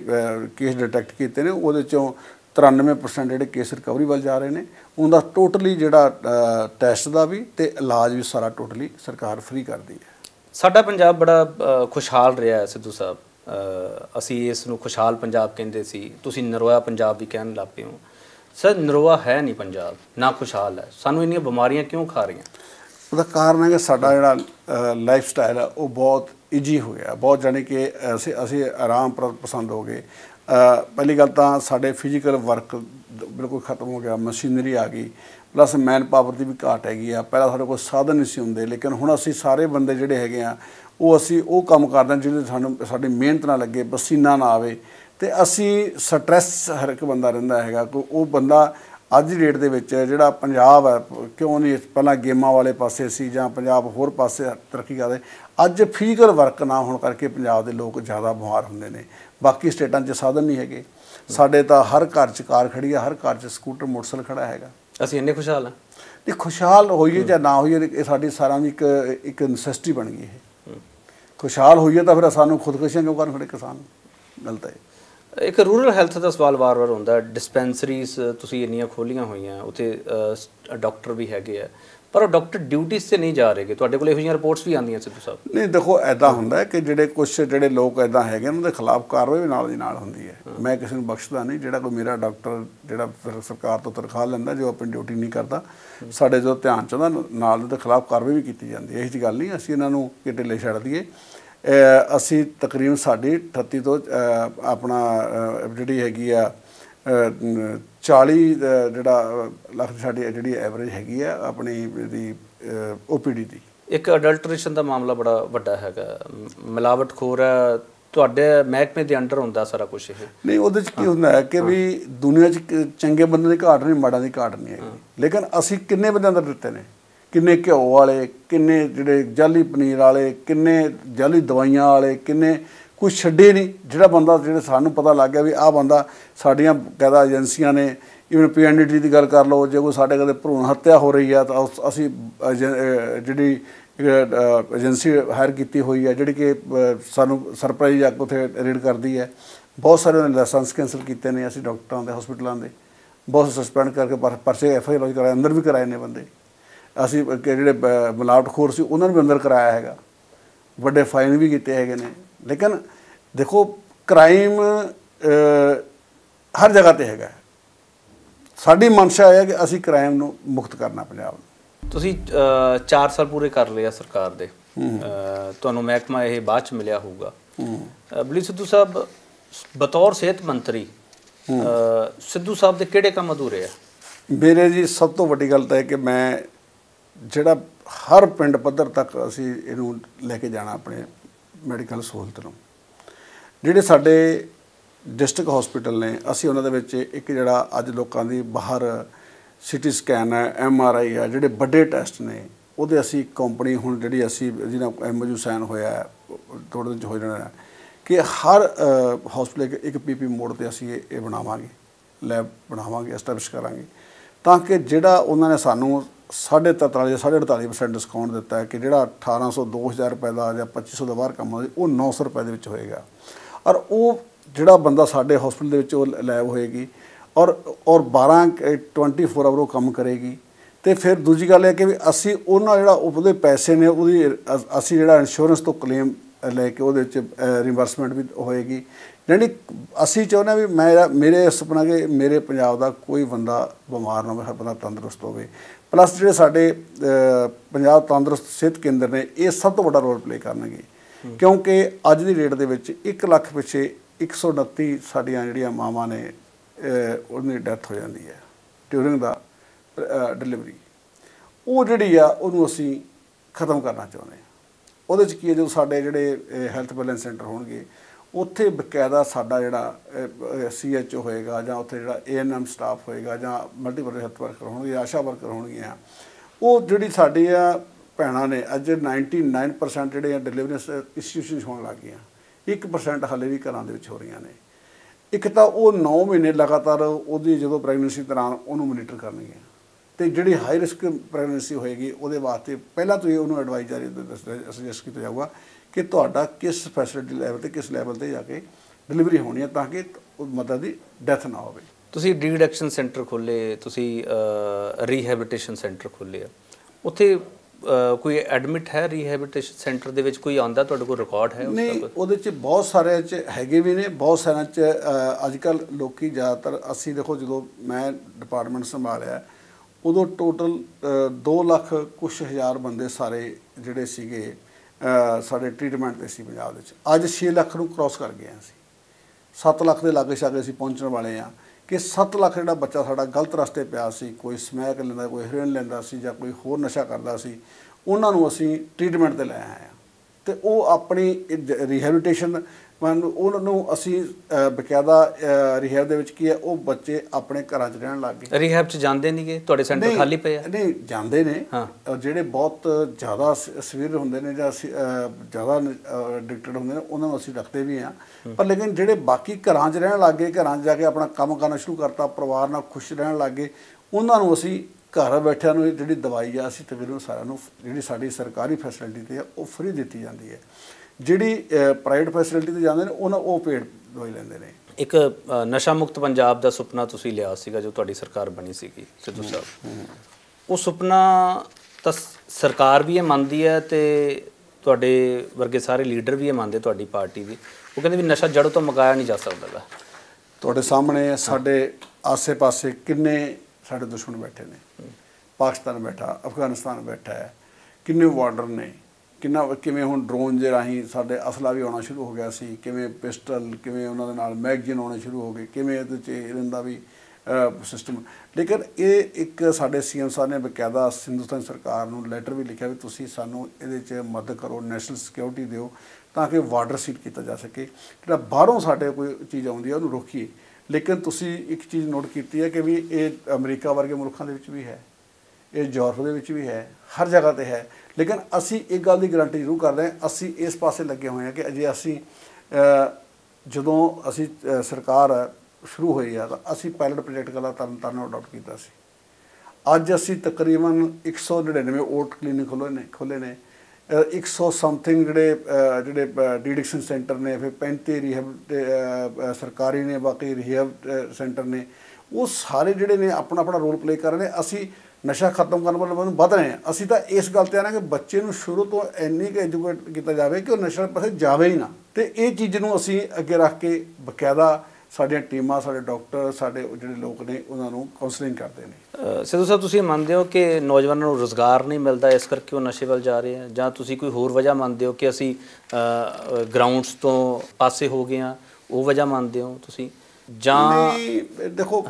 B: ਕੇਸ ਡਿਟੈਕਟ ਕੀਤੇ ਨੇ ਉਹਦੇ ਚੋਂ 93% ਜਿਹੜੇ ਕੇਸ ਰਿਕਵਰੀ ਵੱਲ ਜਾ ਰਹੇ ਨੇ ਉਹਦਾ ਟੋਟਲੀ ਜਿਹੜਾ ਟੈਸਟ ਦਾ ਵੀ ਤੇ ਇਲਾਜ ਵੀ ਸਾਰਾ ਟੋਟਲੀ ਸਰਕਾਰ ਫ੍ਰੀ ਕਰਦੀ ਹੈ
A: ਸਾਡਾ ਪੰਜਾਬ ਬੜਾ ਖੁਸ਼ਹਾਲ ਰਿਹਾ ਹੈ ਸਿੱਧੂ ਸਾਹਿਬ ਅਸੀਂ ਇਸ ਨੂੰ ਖੁਸ਼ਹਾਲ ਪੰਜਾਬ ਕਹਿੰਦੇ ਸੀ ਤੁਸੀਂ ਨਰੋਇਆ ਪੰਜਾਬ ਵੀ ਕਹਿਣ ਲੱਗ ਪਏ ਹੋ ਸਰ ਨਰਵਾ ਹੈ ਨਹੀਂ ਪੰਜਾਬ ਨਾ ਖੁਸ਼ਹਾਲ ਹੈ ਸਾਨੂੰ ਇੰਨੀਆਂ ਬਿਮਾਰੀਆਂ ਕਿਉਂ ਖਾ ਰਹੀਆਂ
B: ਉਹਦਾ ਕਾਰਨ ਹੈ ਕਿ ਸਾਡਾ ਜਿਹੜਾ ਲਾਈਫ ਸਟਾਈਲ ਹੈ ਉਹ ਬਹੁਤ ਈਜੀ ਹੋ ਗਿਆ ਬਹੁਤ ਜਾਨੀ ਕਿ ਅਸੀਂ ਅਸੀਂ ਆਰਾਮ ਪਸੰਦ ਹੋ ਗਏ ਪਹਿਲੀ ਗੱਲ ਤਾਂ ਸਾਡੇ ਫਿਜ਼ੀਕਲ ਵਰਕ ਬਿਲਕੁਲ ਖਤਮ ਹੋ ਗਿਆ ਮਸ਼ੀਨਰੀ ਆ ਗਈ ਪਲੱਸ ਮੈਨ ਪਾਵਰ ਦੀ ਵੀ ਘਾਟ ਹੈਗੀ ਆ ਪਹਿਲਾਂ ਸਾਡੇ ਕੋਲ ਸਾਧਨ ਨਹੀਂ ਸੀ ਹੁੰਦੇ ਲੇਕਿਨ ਹੁਣ ਅਸੀਂ ਸਾਰੇ ਬੰਦੇ ਜਿਹੜੇ ਹੈਗੇ ਆ ਉਹ ਅਸੀਂ ਉਹ ਕੰਮ ਕਰਦੇ ਜਿਹਦੇ ਸਾਨੂੰ ਸਾਡੀ ਮਿਹਨਤ ਨਾਲ ਲੱਗੇ ਪਸੀਨਾ ਨਾ ਆਵੇ ਤੇ ਅਸੀਂ ਸਟ੍ਰੈਸ ਹਰ ਇੱਕ ਬੰਦਾ ਰਹਿੰਦਾ ਹੈਗਾ ਕੋਈ ਉਹ ਬੰਦਾ ਅੱਜ ਦੀ ਡੇਟ ਦੇ ਵਿੱਚ ਜਿਹੜਾ ਪੰਜਾਬ ਹੈ ਕਿਉਂ ਨਹੀਂ ਪਹਿਲਾਂ ਗੇਮਾਂ ਵਾਲੇ ਪਾਸੇ ਸੀ ਜਾਂ ਪੰਜਾਬ ਹੋਰ ਪਾਸੇ ਤਰੱਕੀ ਕਰਦੇ ਅੱਜ ਫਿਜ਼ੀਕਲ ਵਰਕ ਨਾ ਹੋਣ ਕਰਕੇ ਪੰਜਾਬ ਦੇ ਲੋਕ ਜ਼ਿਆਦਾ ਬਿਮਾਰ ਹੁੰਦੇ ਨੇ ਬਾਕੀ ਸਟੇਟਾਂ 'ਚ ਸਾਧਨ ਨਹੀਂ ਹੈਗੇ ਸਾਡੇ ਤਾਂ ਹਰ ਘਰ 'ਚ ਕਾਰ ਖੜੀ ਹੈ ਹਰ ਘਰ 'ਚ ਸਕੂਟਰ ਮੋਟਰਸਾਈਕਲ ਖੜਾ ਹੈਗਾ
A: ਅਸੀਂ ਇੰਨੇ ਖੁਸ਼ਹਾਲ ਹਾਂ
B: ਤੇ ਖੁਸ਼ਹਾਲ ਹੋਈਏ ਜਾਂ ਨਾ ਹੋਈਏ ਇਹ ਸਾਡੀ ਸਾਰਿਆਂ ਦੀ ਇੱਕ ਇੱਕ ਨੈਸੈਸਿਟੀ ਬਣ ਗਈ ਹੈ ਖੁਸ਼ਹਾਲ ਹੋਈਏ ਤਾਂ ਫਿਰ ਸਾਨੂੰ ਖੁਦਕੁਸ਼ੀਆਂ ਕਿਉਂ ਕਰਨ ਫੜੇ ਕਿਸਾਨ
A: ਗਲਤ ਹੈ ਇੱਕ ਰੂਰਲ ਹੈਲਥ ਦਾ ਸਵਾਲ ਵਾਰ-ਵਾਰ ਹੁੰਦਾ ਡਿਸਪੈਂਸਰੀਜ਼ ਤੁਸੀਂ ਇੰਨੀਆਂ ਖੋਲੀਆਂ ਹੋਈਆਂ ਉੱਥੇ ਡਾਕਟਰ ਵੀ ਹੈਗੇ ਆ ਪਰ ਉਹ ਡਾਕਟਰ ਡਿਊਟੀਜ਼ ਤੇ ਨਹੀਂ ਜਾ ਰਹੇਗੇ ਤੁਹਾਡੇ ਕੋਲ ਇਹੋ ਜਿਹੀਆਂ ਰਿਪੋਰਟਸ ਵੀ ਆਉਂਦੀਆਂ ਸਿੱਧੂ ਸਾਹਿਬ
B: ਨਹੀਂ ਦੇਖੋ ਐਦਾਂ ਹੁੰਦਾ ਕਿ ਜਿਹੜੇ ਕੁਝ ਜਿਹੜੇ ਲੋਕ ਐਦਾਂ ਹੈਗੇ ਉਹਨਾਂ ਦੇ ਖਿਲਾਫ ਕਾਰਵਾਈ ਵੀ ਨਾਲ ਦੀ ਨਾਲ ਹੁੰਦੀ ਹੈ ਮੈਂ ਕਿਸੇ ਨੂੰ ਬਖਸ਼ਦਾ ਨਹੀਂ ਜਿਹੜਾ ਕੋਈ ਮੇਰਾ ਡਾਕਟਰ ਜਿਹੜਾ ਸਰਕਾਰ ਤੋਂ ਤਨਖਾਹ ਲੈਂਦਾ ਜੋ ਆਪਣੀ ਡਿਊਟੀ ਨਹੀਂ ਕਰਦਾ ਸਾਡੇ ਜੋ ਧਿਆਨ ਚ ਉਹਨਾਂ ਨਾਲ ਦੇ ਖਿਲਾਫ ਕਾਰਵਾਈ ਵੀ ਕੀਤੀ ਜਾਂਦੀ ਹੈ ਇਹੋ ਜੀ ਗੱਲ ਨਹੀਂ ਅਸੀਂ ਇਹਨਾਂ ਨੂੰ ਕਿਤੇ ਲੈ ਛੱਡ ਦਈਏ ਅਸੀਂ ਤਕਰੀਬਨ ਸਾਡੀ 38 ਤੋਂ ਆਪਣਾ ਜਿਹੜੀ ਹੈਗੀ ਆ 40 ਜਿਹੜਾ ਲੱਖ ਸਾਡੀ ਜਿਹੜੀ ਐਵਰੇਜ ਹੈਗੀ ਆ ਆਪਣੀ ਦੀ ਓਪੀਡੀ ਦੀ
A: ਇੱਕ ਅਡਲਟਰੇਸ਼ਨ ਦਾ ਮਾਮਲਾ ਬੜਾ ਵੱਡਾ ਹੈਗਾ ਮਿਲਾਵਟ ਖੋਰ ਹੈ ਤੁਹਾਡੇ ਮਹਿਕਮੇ ਦੇ ਅੰਡਰ ਹੁੰਦਾ ਸਾਰਾ ਕੁਝ ਇਹ
B: ਨਹੀਂ ਉਹਦੇ ਚ ਕੀ ਹੁੰਦਾ ਹੈ ਕਿ ਵੀ ਦੁਨੀਆ ਚ ਚੰਗੇ ਬੰਦੇ ਦੀ ਘਾਟ ਨਹੀਂ ਮਾੜਾ ਦੀ ਘਾਟ ਨਹੀਂ ਹੈ ਲੇਕਿਨ ਅਸੀਂ ਕਿੰਨੇ ਬੰਦਿਆਂ ਦਾ ਦਿੱਤੇ ਨੇ ਕਿੰਨੇ ਘਿਓ ਵਾਲੇ ਕਿੰਨੇ ਜਿਹੜੇ ਜਾਲੀ ਪਨੀਰ ਵਾਲੇ ਕਿੰਨੇ ਜਾਲੀ ਦਵਾਈਆਂ ਵਾਲੇ ਕਿੰਨੇ ਕੁਝ ਛੱਡੇ ਨਹੀਂ ਜਿਹੜਾ ਬੰਦਾ ਜਿਹੜੇ ਸਾਨੂੰ ਪਤਾ ਲੱਗ ਗਿਆ ਵੀ ਆਹ ਬੰਦਾ ਸਾਡੀਆਂ ਕਹਦਾ ਏਜੰਸੀਆਂ ਨੇ ਇਵਨ ਪੀਐਨਡੀਟੀ ਦੀ ਗੱਲ ਕਰ ਲਓ ਜੇ ਕੋਈ ਸਾਡੇ ਕਦੇ ਭਰੂਣ ਹੱਤਿਆ ਹੋ ਰਹੀ ਆ ਤਾਂ ਅਸੀਂ ਜਿਹੜੀ ਏਜੰਸੀ ਹਾਇਰ ਕੀਤੀ ਹੋਈ ਹੈ ਜਿਹੜੀ ਕਿ ਸਾਨੂੰ ਸਰਪ੍ਰਾਈਜ਼ ਜਾਂ ਕੋਥੇ ਰੇਡ ਕਰਦੀ ਹੈ ਬਹੁਤ ਸਾਰੇ ਉਹਨਾਂ ਲਾਇਸੈਂਸ ਕੈਨਸਲ ਕੀਤੇ ਨੇ ਅਸੀਂ ਡਾਕਟਰਾਂ ਦੇ ਹਸਪੀਟਲਾਂ ਦੇ ਬਹੁਤ ਸਸਪੈਂਡ ਕਰਕੇ ਪਰਚੇ ਐਫਆਈਆਰ ਲੋਜ ਕਰਾਏ ਅੰਦਰ ਵੀ ਕਰਾਏ ਨੇ ਬੰਦੇ ਅਸੀਂ ਜਿਹੜੇ ਮਲਾਵਟਖੋਰ ਸੀ ਉਹਨਾਂ ਨੂੰ ਵੀ ਅੰਦਰ ਕਰਾਇਆ ਹੈਗਾ ਵੱਡੇ ਫਾਈਨ ਵੀ ਕੀਤੇ ਹੈਗੇ ਨੇ ਲੇਕਿਨ ਦੇਖੋ ਕ੍ਰਾਈਮ ਹਰ ਜਗ੍ਹਾ ਤੇ ਹੈਗਾ ਸਾਡੀ ਮਨਸ਼ਾ ਹੈ ਕਿ ਅਸੀਂ ਕ੍ਰਾਈਮ ਨੂੰ ਮੁਕਤ ਕਰਨਾ ਪੰਜਾਬ ਨੂੰ
A: ਤੁਸੀਂ 4 ਸਾਲ ਪੂਰੇ ਕਰ ਲਿਆ ਸਰਕਾਰ ਦੇ ਤੁਹਾਨੂੰ ਮਹਿਕਮਾ ਇਹ ਬਾਅਦ ਚ ਮਿਲਿਆ ਹੋਊਗਾ ਬਲੀ ਸਿੱਧੂ ਸਾਹਿਬ ਬਤੌਰ ਸਿਹਤ ਮੰਤਰੀ ਸਿੱਧੂ ਸਾਹਿਬ ਦੇ ਕਿਹੜੇ ਕੰਮ ਅਧੂਰੇ ਆ
B: ਮੇਰੇ ਜੀ ਸਭ ਤੋਂ ਵੱਡੀ ਗੱਲ ਤਾਂ ਹੈ ਕਿ ਮੈਂ ਜਿਹੜਾ ਹਰ ਪਿੰਡ ਪੱਧਰ ਤੱਕ ਅਸੀਂ ਇਹਨੂੰ ਲੈ ਕੇ ਜਾਣਾ ਆਪਣੇ ਮੈਡੀਕਲ ਸਹੂਲਤ ਨੂੰ ਜਿਹੜੇ ਸਾਡੇ ਡਿਸਟ੍ਰਿਕਟ ਹਸਪੀਟਲ ਨੇ ਅਸੀਂ ਉਹਨਾਂ ਦੇ ਵਿੱਚ ਇੱਕ ਜਿਹੜਾ ਅੱਜ ਲੋਕਾਂ ਦੀ ਬਾਹਰ ਸਿਟੀ ਸਕੈਨ ਹੈ ਐਮ ਆਰ ਆਈ ਹੈ ਜਿਹੜੇ ਵੱਡੇ ਟੈਸਟ ਨੇ ਉਹਦੇ ਅਸੀਂ ਕੰਪਨੀ ਹੁਣ ਜਿਹੜੀ ਅਸੀਂ ਜਿਹਨਾਂ ਐਮਯੂ ਸਾਈਨ ਹੋਇਆ ਥੋੜੇ ਦਿਨ ਚ ਹੋ ਜਾਣਾ ਕਿ ਹਰ ਹਸਪੀਟਲ ਇੱਕ ਪੀਪੀ ਮੋੜ ਤੇ ਅਸੀਂ ਇਹ ਬਣਾਵਾਂਗੇ ਲੈਬ ਬਣਾਵਾਂਗੇ ਐਸਟੈਬਲਿਸ਼ ਕਰਾਂਗੇ ਤਾਂ ਕਿ ਜਿਹੜਾ ਉਹਨਾਂ ਨੇ ਸਾਨੂੰ 43 ਜਾਂ 48% ਡਿਸਕਾਊਂਟ ਦਿੱਤਾ ਹੈ ਕਿ ਜਿਹੜਾ 1800 2000 ਰੁਪਏ ਦਾ ਜਾਂ 2500 ਦਾ ਬਾਹਰ ਕੰਮ ਹੋਵੇ ਉਹ 900 ਰੁਪਏ ਦੇ ਵਿੱਚ ਹੋਏਗਾ ਔਰ ਉਹ ਜਿਹੜਾ ਬੰਦਾ ਸਾਡੇ ਹਸਪੀਟਲ ਦੇ ਵਿੱਚ ਉਹ ਲੈਬ ਹੋਏਗੀ ਔਰ ਔਰ 12 24 ਆਵਰ ਉਹ ਕੰਮ ਕਰੇਗੀ ਤੇ ਫਿਰ ਦੂਜੀ ਗੱਲ ਹੈ ਕਿ ਅਸੀਂ ਉਹਨਾਂ ਜਿਹੜਾ ਉਹਦੇ ਪੈਸੇ ਨੇ ਉਹਦੀ ਅਸੀਂ ਜਿਹੜਾ ਇੰਸ਼ੋਰੈਂਸ ਤੋਂ ਕਲੇਮ ਲੈ ਕੇ ਉਹਦੇ ਵਿੱਚ ਰਿਵਰਸਮੈਂਟ ਵੀ ਹੋਏਗੀ ਯਾਨੀ ਅਸੀਂ ਚਾਹੁੰਦੇ ਆ ਵੀ ਮੈਂ ਮੇਰੇ ਸੁਪਨਾ ਕਿ ਮੇਰੇ ਪੰਜਾਬ ਦਾ ਕੋਈ ਬੰਦਾ ਬਿਮਾਰ ਨਾ ਹੋਵੇ ਹਰ ਬੰਦਾ ਤੰਦਰੁਸਤ ਹੋਵੇ ਪਲੱਸ ਜਿਹੜੇ ਸਾਡੇ ਪੰਜਾਬ ਤੰਦਰੁਸਤ ਸਿਹਤ ਕੇਂਦਰ ਨੇ ਇਹ ਸਭ ਤੋਂ ਵੱਡਾ ਰੋਲ ਪਲੇ ਕਰਨਗੇ ਕਿਉਂਕਿ ਅੱਜ ਦੀ ਡੇਟ ਦੇ ਵਿੱਚ 1 ਲੱਖ ਪਿਛੇ 129 ਸਾਡੀਆਂ ਜਿਹੜੀਆਂ ਮਾਵਾਂ ਨੇ ਦੀ ਡੈਥ ਹੋ ਜਾਂਦੀ ਹੈ ਡਿਊਰਿੰਗ ਦਾ ਡਿਲੀਵਰੀ ਉਹ ਜਿਹੜੀ ਆ ਉਹਨੂੰ ਅਸੀਂ ਖਤਮ ਕਰਨਾ ਚਾਹੁੰਦੇ ਹਾਂ ਉਹਦੇ ਚ ਕੀ ਹੈ ਜੋ ਸਾਡੇ ਜਿਹੜੇ ਹੈਲਥ ਬੈਲੈਂਸ ਸੈਂਟਰ ਹੋਣਗੇ ਉੱਥੇ ਬਕਾਇਦਾ ਸਾਡਾ ਜਿਹੜਾ ਸੀਐਚਓ ਹੋਏਗਾ ਜਾਂ ਉੱਥੇ ਜਿਹੜਾ ਏਐਨਐਮ ਸਟਾਫ ਹੋਏਗਾ ਜਾਂ ਮਲਟੀਪਲ ਹੈਲਥ ਵਰਕਰ ਹੋਣਗੇ ਆਸ਼ਾ ਵਰਕਰ ਹੋਣਗੀਆਂ ਉਹ ਜਿਹੜੀ ਸਾਡੇ ਆ ਭੈਣਾਂ ਨੇ ਅੱਜ 99% ਜਿਹੜੇ ਡਿਲੀਵਰੀਸ ਇੰਸਟੀਟਿਊਸ਼ਨਸ ਹੋਣ ਲੱਗ ਗਈਆਂ 1% ਹਲੇ ਵੀ ਘਰਾਂ ਦੇ ਵਿੱਚ ਹੋ ਰਹੀਆਂ ਨੇ ਇੱਕ ਤਾਂ ਉਹ 9 ਮਹੀਨੇ ਲਗਾਤਾਰ ਉਹਦੀ ਜਦੋਂ ਪ੍ਰੈਗਨੈਂਸੀ ਦੌਰਾਨ ਉਹਨੂੰ ਮੋਨੀਟਰ ਕਰਨਗੇ ਤੇ ਜਿਹੜੀ ਹਾਈ ਰਿਸਕ ਪ੍ਰੈਗਨੈਂਸੀ ਹੋਏਗੀ ਉਹਦੇ ਵਾਸਤੇ ਪਹਿਲਾਂ ਤੋਂ ਹੀ ਉਹਨੂੰ ਐਡਵਾਈਜ਼ਰੀ ਸਜੈਸਟ ਕੀਤਾ ਜਾਊਗਾ ਕਿ ਤੁਹਾਡਾ ਕਿਸ ਫੈਸਿਲਿਟੀ ਲੈਵਲ ਤੇ ਕਿਸ ਲੈਵਲ ਤੇ ਜਾ ਕੇ ਡਿਲੀਵਰੀ ਹੋਣੀ ਹੈ ਤਾਂ ਕਿ ਉਹ ਮਦਰ ਦੀ ਡੈਥ ਨਾ ਹੋਵੇ
A: ਤੁਸੀਂ ਰੀਡਕਸ਼ਨ ਸੈਂਟਰ ਖੋਲੇ ਤੁਸੀਂ ਰੀਹੈਬਿਟੇਸ਼ਨ ਸੈਂਟਰ ਖੋਲੇ ਆ ਉੱਥੇ ਕੋਈ ਐਡਮਿਟ ਹੈ ਰੀਹੈਬਿਟੇਸ਼ਨ ਸੈਂਟਰ ਦੇ ਵਿੱਚ ਕੋਈ ਆਉਂਦਾ ਤੁਹਾਡੇ ਕੋਲ ਰਿਕਾਰਡ ਹੈ ਉਸ ਨਹੀਂ
B: ਉਹਦੇ ਚ ਬਹੁਤ ਸਾਰੇ ਚ ਹੈਗੇ ਵੀ ਨੇ ਬਹੁਤ ਸਾਰੇ ਚ ਅੱਜ ਕੱਲ ਲੋਕੀ ਜ਼ਿਆਦਾਤਰ ਅਸੀਂ ਦੇਖੋ ਜਦੋਂ ਮੈਂ ਡਿਪਾਰਟਮੈਂਟ ਸੰਭਾਲਿਆ ਉਦੋਂ ਟੋਟਲ 2 ਲੱਖ ਕੁਝ ਹਜ਼ਾਰ ਬੰਦੇ ਸਾਰੇ ਜਿਹੜੇ ਸੀਗੇ ਸਾਡੇ ਟ੍ਰੀਟਮੈਂਟ ਤੇ ਸੀ ਪੰਜਾਬ ਦੇ ਵਿੱਚ ਅੱਜ 6 ਲੱਖ ਨੂੰ ਕ੍ਰਾਸ ਕਰ ਗਏ ਅਸੀਂ 7 ਲੱਖ ਦੇ ਲਾਗੇ ਛਾਗੇ ਅਸੀਂ ਪਹੁੰਚਣ ਵਾਲੇ ਆ ਕਿ 7 ਲੱਖ ਜਿਹੜਾ ਬੱਚਾ ਸਾਡਾ ਗਲਤ ਰਸਤੇ ਪਿਆ ਸੀ ਕੋਈ ਸਮੈਕ ਲੈਂਦਾ ਕੋਈ ਹੀਰੋਇਨ ਲੈਂਦਾ ਸੀ ਜਾਂ ਕੋਈ ਹੋਰ ਨਸ਼ਾ ਕਰਦਾ ਸੀ ਉਹਨਾਂ ਨੂੰ ਅਸੀਂ ਟ੍ਰੀਟਮੈਂਟ ਤੇ ਲੈ ਆਏ ਆ ਤੇ ਉਹ ਆਪਣੀ ਰਿਹੈਬਿਲਿਟੇਸ਼ਨ ਮਨ ਉਹਨਾਂ ਨੂੰ ਅਸੀਂ ਬਕਾਇਦਾ ਰਿਹੈਬ ਦੇ ਵਿੱਚ ਕੀ ਹੈ ਉਹ ਬੱਚੇ ਆਪਣੇ ਘਰਾਂ 'ਚ ਰਹਿਣ ਲੱਗ
A: ਗਏ ਰਿਹੈਬ 'ਚ ਜਾਂਦੇ ਨਹੀਂਗੇ ਤੁਹਾਡੇ ਸੈਂਟਰ ਖਾਲੀ ਪਏ ਆ
B: ਨਹੀਂ ਜਾਂਦੇ ਨੇ ਜਿਹੜੇ ਬਹੁਤ ਜ਼ਿਆਦਾ ਸਵੀਰ ਹੁੰਦੇ ਨੇ ਜਾਂ ਜ਼ਿਆਦਾ ਐਡਿਕਟਡ ਹੁੰਦੇ ਨੇ ਉਹਨਾਂ ਨੂੰ ਅਸੀਂ ਰੱਖਦੇ ਵੀ ਆ ਪਰ ਲੇਕਿਨ ਜਿਹੜੇ ਬਾਕੀ ਘਰਾਂ 'ਚ ਰਹਿਣ ਲੱਗ ਗਏ ਘਰਾਂ 'ਚ ਜਾ ਕੇ ਆਪਣਾ ਕੰਮ ਕਰਨਾ ਸ਼ੁਰੂ ਕਰਤਾ ਪਰਿਵਾਰ ਨਾਲ ਖੁਸ਼ ਰਹਿਣ ਲੱਗ ਗਏ ਉਹਨਾਂ ਨੂੰ ਅਸੀਂ ਘਰ ਬੈਠਿਆਂ ਨੂੰ ਜਿਹੜੀ ਦਵਾਈ ਆ ਅਸੀਂ ਤਕਰੀਬਨ ਸਾਰਿਆਂ ਨੂੰ ਜਿਹੜੀ ਸਾਡੀ ਸਰਕਾਰੀ ਫੈਸਿਲਿਟੀ ਤੇ ਆ ਉਹ ਫ੍ਰੀ ਦਿੱਤੀ ਜਾਂਦੀ ਹੈ ਜਿਹੜੀ ਪ੍ਰਾਈਵੇਟ ਫੈਸਿਲਿਟੀ ਤੇ ਜਾਂਦੇ ਨੇ ਉਹਨਾਂ ਉਹ ਪੇਡ ਦਵਾਈ ਲੈਂਦੇ ਨੇ
A: ਇੱਕ ਨਸ਼ਾ ਮੁਕਤ ਪੰਜਾਬ ਦਾ ਸੁਪਨਾ ਤੁਸੀਂ ਲਿਆ ਸੀਗਾ ਜੋ ਤੁਹਾਡੀ ਸਰਕਾਰ ਬਣੀ ਸੀਗੀ ਸਿੱਧੂ ਸਾਹਿਬ ਉਹ ਸੁਪਨਾ ਤਾਂ ਸਰਕਾਰ ਵੀ ਇਹ ਮੰਨਦੀ ਹੈ ਤੇ ਤੁਹਾਡੇ ਵਰਗੇ ਸਾਰੇ ਲੀਡਰ ਵੀ ਇਹ ਮੰਨਦੇ ਤੁਹਾਡੀ ਪਾਰਟੀ ਵੀ ਉਹ ਕਹਿੰਦੇ ਵੀ ਨਸ਼ਾ ਜੜੋਂ ਤੋਂ ਮਕਾਇਆ ਨਹੀਂ ਜਾ ਸਕਦਾਗਾ
B: ਤੁਹਾਡੇ ਸਾਹਮਣੇ ਸਾਡੇ ਆਸੇ-ਪਾਸੇ ਕਿੰਨੇ ਸਾਡੇ ਦੁਸ਼ਮਣ ਬੈਠੇ ਨੇ ਪਾਕਿਸਤਾਨ ਬੈਠਾ ਅਫਗਾਨਿਸਤਾਨ ਬੈਠਾ ਹੈ ਕਿੰਨੇ ਬਾਰਡਰ ਨੇ ਕਿੰਨਾ ਕਿਵੇਂ ਹੁਣ ਡਰੋਨ ਦੇ ਰਾਹੀਂ ਸਾਡੇ ਅਸਲਾ ਵੀ ਆਉਣਾ ਸ਼ੁਰੂ ਹੋ ਗਿਆ ਸੀ ਕਿਵੇਂ ਪਿਸਟਲ ਕਿਵੇਂ ਉਹਨਾਂ ਦੇ ਨਾਲ ਮੈਗਜ਼ੀਨ ਆਉਣੇ ਸ਼ੁਰੂ ਹੋ ਗਏ ਕਿਵੇਂ ਇਹਦੇ 'ਚ ਇਹਨਾਂ ਦਾ ਵੀ ਸਿਸਟਮ ਲੇਕਿਨ ਇਹ ਇੱਕ ਸਾਡੇ ਸੀਐਮ ਸਾਹਿਬ ਨੇ ਬਕਾਇਦਾ ਹਿੰਦੁਸਤਾਨ ਸਰਕਾਰ ਨੂੰ ਲੈਟਰ ਵੀ ਲਿਖਿਆ ਵੀ ਤੁਸੀਂ ਸਾਨੂੰ ਇਹਦੇ 'ਚ ਮਦਦ ਕਰੋ ਨੈਸ਼ਨਲ ਸਿਕਿਉਰਿਟੀ ਦਿਓ ਤਾਂ ਕਿ ਵਾਟਰ ਸੀਟ ਕੀਤਾ ਜਾ ਸਕੇ ਜਿਹੜਾ ਬਾਹਰੋਂ ਸਾਡੇ ਕੋਈ ਚੀਜ਼ ਆਉਂਦੀ ਹੈ ਉਹਨੂੰ ਰੋਕੀਏ ਲੇਕਿਨ ਤੁਸੀਂ ਇੱਕ ਚੀਜ਼ ਨੋਟ ਕੀਤੀ ਹੈ ਕਿ ਵੀ ਇਹ ਅਮਰੀਕਾ ਵਰਗੇ ਮੁਲਕਾਂ ਦੇ ਵਿੱਚ ਵੀ ਹੈ ਇਹ ਯੂਰਪ ਦੇ ਵਿੱਚ ਵੀ ਹੈ ਹਰ ਜਗ੍ਹਾ ਤੇ ਹੈ ਲੇਕਿਨ ਅਸੀਂ ਇੱਕ ਗੱਲ ਦੀ ਗਾਰੰਟੀ ਜ਼ਰੂਰ ਕਰਦੇ ਹਾਂ ਅਸੀਂ ਇਸ ਪਾਸੇ ਲੱਗੇ ਹੋਏ ਹਾਂ ਕਿ ਅਜੇ ਅਸੀਂ ਜਦੋਂ ਅਸੀਂ ਸਰਕਾਰ ਸ਼ੁਰੂ ਹੋਈ ਆ ਤਾਂ ਅਸੀਂ ਪਾਇਲਟ ਪ੍ਰੋਜੈਕਟ ਕਲਾ ਤਰਨ ਅਡਾਪਟ ਕੀਤਾ ਸੀ ਅੱਜ ਅਸੀਂ ਤਕਰੀਬਨ 199 ਓਟ ਕਲੀਨਿਕ ਖੋਲੇ ਨੇ ਖੋਲੇ ਨੇ 100 ਸਮਥਿੰਗ ਜਿਹੜੇ ਜਿਹੜੇ ਡਿਡਿਕਸ਼ਨ ਸੈਂਟਰ ਨੇ ਫਿਰ 35 ਰਿਹਬ ਸਰਕਾਰੀ ਨੇ ਬਾਕੀ ਰਿਹਬ ਸੈਂਟਰ ਨੇ ਉਹ ਸਾਰੇ ਜਿਹੜੇ ਨੇ ਆਪਣਾ ਆਪਣਾ ਰੋਲ ਪਲੇ ਕਰ ਰਹੇ ਨੇ ਅਸੀਂ ਨਸ਼ਾ ਖਤਮ ਕਰਨ ਵੱਲ ਵੱਲ ਵਧ ਰਹੇ ਆ ਅਸੀਂ ਤਾਂ ਇਸ ਗੱਲ ਤੇ ਆ ਰਹੇ ਕਿ ਬੱਚੇ ਨੂੰ ਸ਼ੁਰੂ ਤੋਂ ਇੰਨੀ ਕਿ ਐਜੂਕੇਟ ਕੀਤਾ ਜਾਵੇ ਕਿ ਉਹ ਨਸ਼ਾ ਪਾਸੇ ਜਾਵੇ ਹੀ ਨਾ ਤੇ ਇਹ ਚੀਜ਼ ਨੂੰ ਅਸੀਂ ਅੱਗੇ ਰੱਖ ਕੇ ਬਕਾਇਦਾ ਸਾਡੀਆਂ ਟੀਮਾਂ ਸਾਡੇ ਡਾਕਟਰ ਸਾਡੇ ਜਿਹੜੇ ਲੋਕ ਨੇ ਉਹਨਾਂ ਨੂੰ ਕਾਉਂਸਲਿੰਗ ਕਰਦੇ
A: ਨੇ ਸਿੱਧੂ ਸਾਹਿਬ ਤੁਸੀਂ ਮੰਨਦੇ ਹੋ ਕਿ ਨੌਜਵਾਨਾਂ ਨੂੰ ਰੋਜ਼ਗਾਰ ਨਹੀਂ ਮਿਲਦਾ ਇਸ ਕਰਕੇ ਉਹ ਨਸ਼ੇ ਵੱਲ ਜਾ ਰਹੇ ਆ ਜਾਂ ਤੁਸੀਂ ਕੋਈ ਹੋਰ ਵਜ੍ਹਾ ਮੰਨਦੇ ਹੋ ਕਿ ਅਸੀਂ ਗਰਾਊਂਡਸ ਤੋਂ ਪਾਸੇ ਹੋ ਗਏ ਆ ਉਹ ਵਜ੍ਹਾ ਮੰਨਦੇ ਹੋ ਤੁਸੀਂ ਜਾਂ ਦੇਖੋ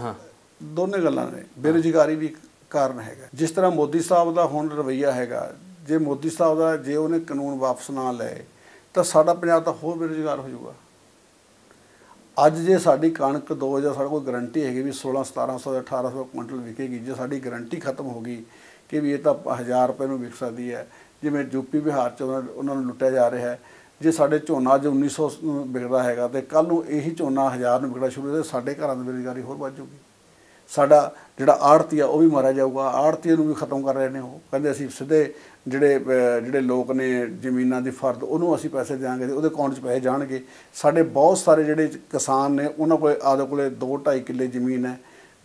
B: ਦੋਨੇ ਗੱਲਾਂ ਨੇ ਬੇਰੋਜ਼ਗਾਰੀ ਵੀ ਇੱਕ ਕਾਰਨ ਹੈਗਾ ਜਿਸ ਤਰ੍ਹਾਂ ਮੋਦੀ ਸਾਹਿਬ ਦਾ ਹੁਣ ਰਵਈਆ ਹੈਗਾ ਜੇ ਮੋਦੀ ਸਾਹਿਬ ਦਾ ਜੇ ਉਹਨੇ ਕਾਨੂੰਨ ਵਾਪਸ ਨਾ ਲਏ ਤਾਂ ਸਾਡਾ ਪੰਜਾਬ ਤਾਂ ਹੋਰ ਬੇਰੁਜ਼ਗਾਰ ਹੋ ਜਾਊਗਾ ਅੱਜ ਜੇ ਸਾਡੀ ਕਣਕ 2 ਜਾਂ ਸਾਡੇ ਕੋਲ ਗਾਰੰਟੀ ਹੈਗੀ ਵੀ 16 1700 1800 ਕੁਇੰਟਲ ਵਿਕੇਗੀ ਜੇ ਸਾਡੀ ਗਾਰੰਟੀ ਖਤਮ ਹੋ ਗਈ ਕਿ ਵੀ ਇਹ ਤਾਂ 1000 ਰੁਪਏ ਨੂੰ ਵਿਕ ਸਕਦੀ ਹੈ ਜਿਵੇਂ ਯੂਪੀ ਬਿਹਾਰ ਚ ਉਹਨਾਂ ਨੂੰ ਲੁੱਟਿਆ ਜਾ ਰਿਹਾ ਹੈ ਜੇ ਸਾਡੇ ਝੋਨਾ ਜੇ 1900 ਵਿਕਦਾ ਹੈਗਾ ਤੇ ਕੱਲ ਨੂੰ ਇਹੀ ਝੋਨਾ 1000 ਨੂੰ ਵਿਕਣਾ ਸ਼ੁਰੂ ਹੋ ਜਾਵੇ ਸਾਡੇ ਘਰਾਂ ਦੀ ਬੇਰੁਜ਼ਗਾਰੀ ਹੋਰ ਵੱਧ ਜਾਊਗੀ ਸਾਡਾ ਜਿਹੜਾ ਆੜਤੀ ਆ ਉਹ ਵੀ ਮਾਰਿਆ ਜਾਊਗਾ ਆੜਤੀ ਨੂੰ ਵੀ ਖਤਮ ਕਰ ਰਹੇ ਨੇ ਉਹ ਕਹਿੰਦੇ ਅਸੀਂ ਸਿੱਧੇ ਜਿਹੜੇ ਜਿਹੜੇ ਲੋਕ ਨੇ ਜ਼ਮੀਨਾਂ ਦੀ ਫਰਦ ਉਹਨੂੰ ਅਸੀਂ ਪੈਸੇ ਦੇਾਂਗੇ ਉਹਦੇ ਅਕਾਊਂਟ 'ਚ ਪੈਸੇ ਜਾਣਗੇ ਸਾਡੇ ਬਹੁਤ ਸਾਰੇ ਜਿਹੜੇ ਕਿਸਾਨ ਨੇ ਉਹਨਾਂ ਕੋਲ ਆਦੇ ਕੋਲੇ 2 2.5 ਕਿੱਲੇ ਜ਼ਮੀਨ ਹੈ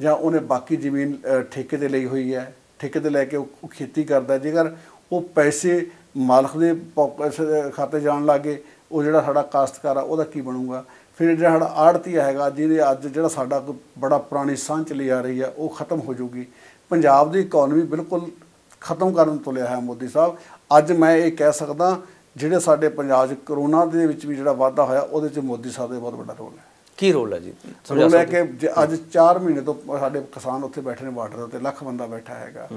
B: ਜਾਂ ਉਹਨੇ ਬਾਕੀ ਜ਼ਮੀਨ ਠੇਕੇ ਤੇ ਲਈ ਹੋਈ ਹੈ ਠੇਕੇ ਤੇ ਲੈ ਕੇ ਉਹ ਖੇਤੀ ਕਰਦਾ ਜੇਕਰ ਉਹ ਪੈਸੇ ਮਾਲਕ ਦੇ ਖਾਤੇ ਜਾਣ ਲੱਗੇ ਉਹ ਜਿਹੜਾ ਸਾਡਾ ਕਾਸ਼ਤਕਾਰ ਆ ਉਹਦਾ ਕੀ ਬਣੂਗਾ ਫਿਰ ਜਿਹੜਾ ਆੜਤੀ ਹੈਗਾ ਜਿਹਦੇ ਅੱਜ ਜਿਹੜਾ ਸਾਡਾ ਬੜਾ ਪੁਰਾਣੀ ਸਾਂਝ ਚਲੀ ਆ ਰਹੀ ਹੈ ਉਹ ਖਤਮ ਹੋ ਜੂਗੀ ਪੰਜਾਬ ਦੀ ਇਕਨੋਮੀ ਬਿਲਕੁਲ ਖਤਮ ਕਰਨ ਤੋਂ ਲਿਆ ਹੈ ਮੋਦੀ ਸਾਹਿਬ ਅੱਜ ਮੈਂ ਇਹ ਕਹਿ ਸਕਦਾ ਜਿਹੜੇ ਸਾਡੇ ਪੰਜਾਬ 'ਚ ਕਰੋਨਾ ਦੇ ਵਿੱਚ ਵੀ ਜਿਹੜਾ ਵਾਧਾ ਹੋਇਆ ਉਹਦੇ 'ਚ ਮੋਦੀ ਸਾਹਿਬ ਦਾ ਬਹੁਤ ਵੱਡਾ ਰੋਲ ਹੈ ਕੀ ਰੋਲ ਹੈ ਜੀ ਰੋਲ ਮੈਂ ਕਿ ਅੱਜ 4 ਮਹੀਨੇ ਤੋਂ ਸਾਡੇ ਕਿਸਾਨ ਉੱਥੇ ਬੈਠੇ ਨੇ ਬਾਰਡਰ ਉੱਤੇ ਲੱਖ ਬੰਦਾ ਬੈਠਾ ਹੈਗਾ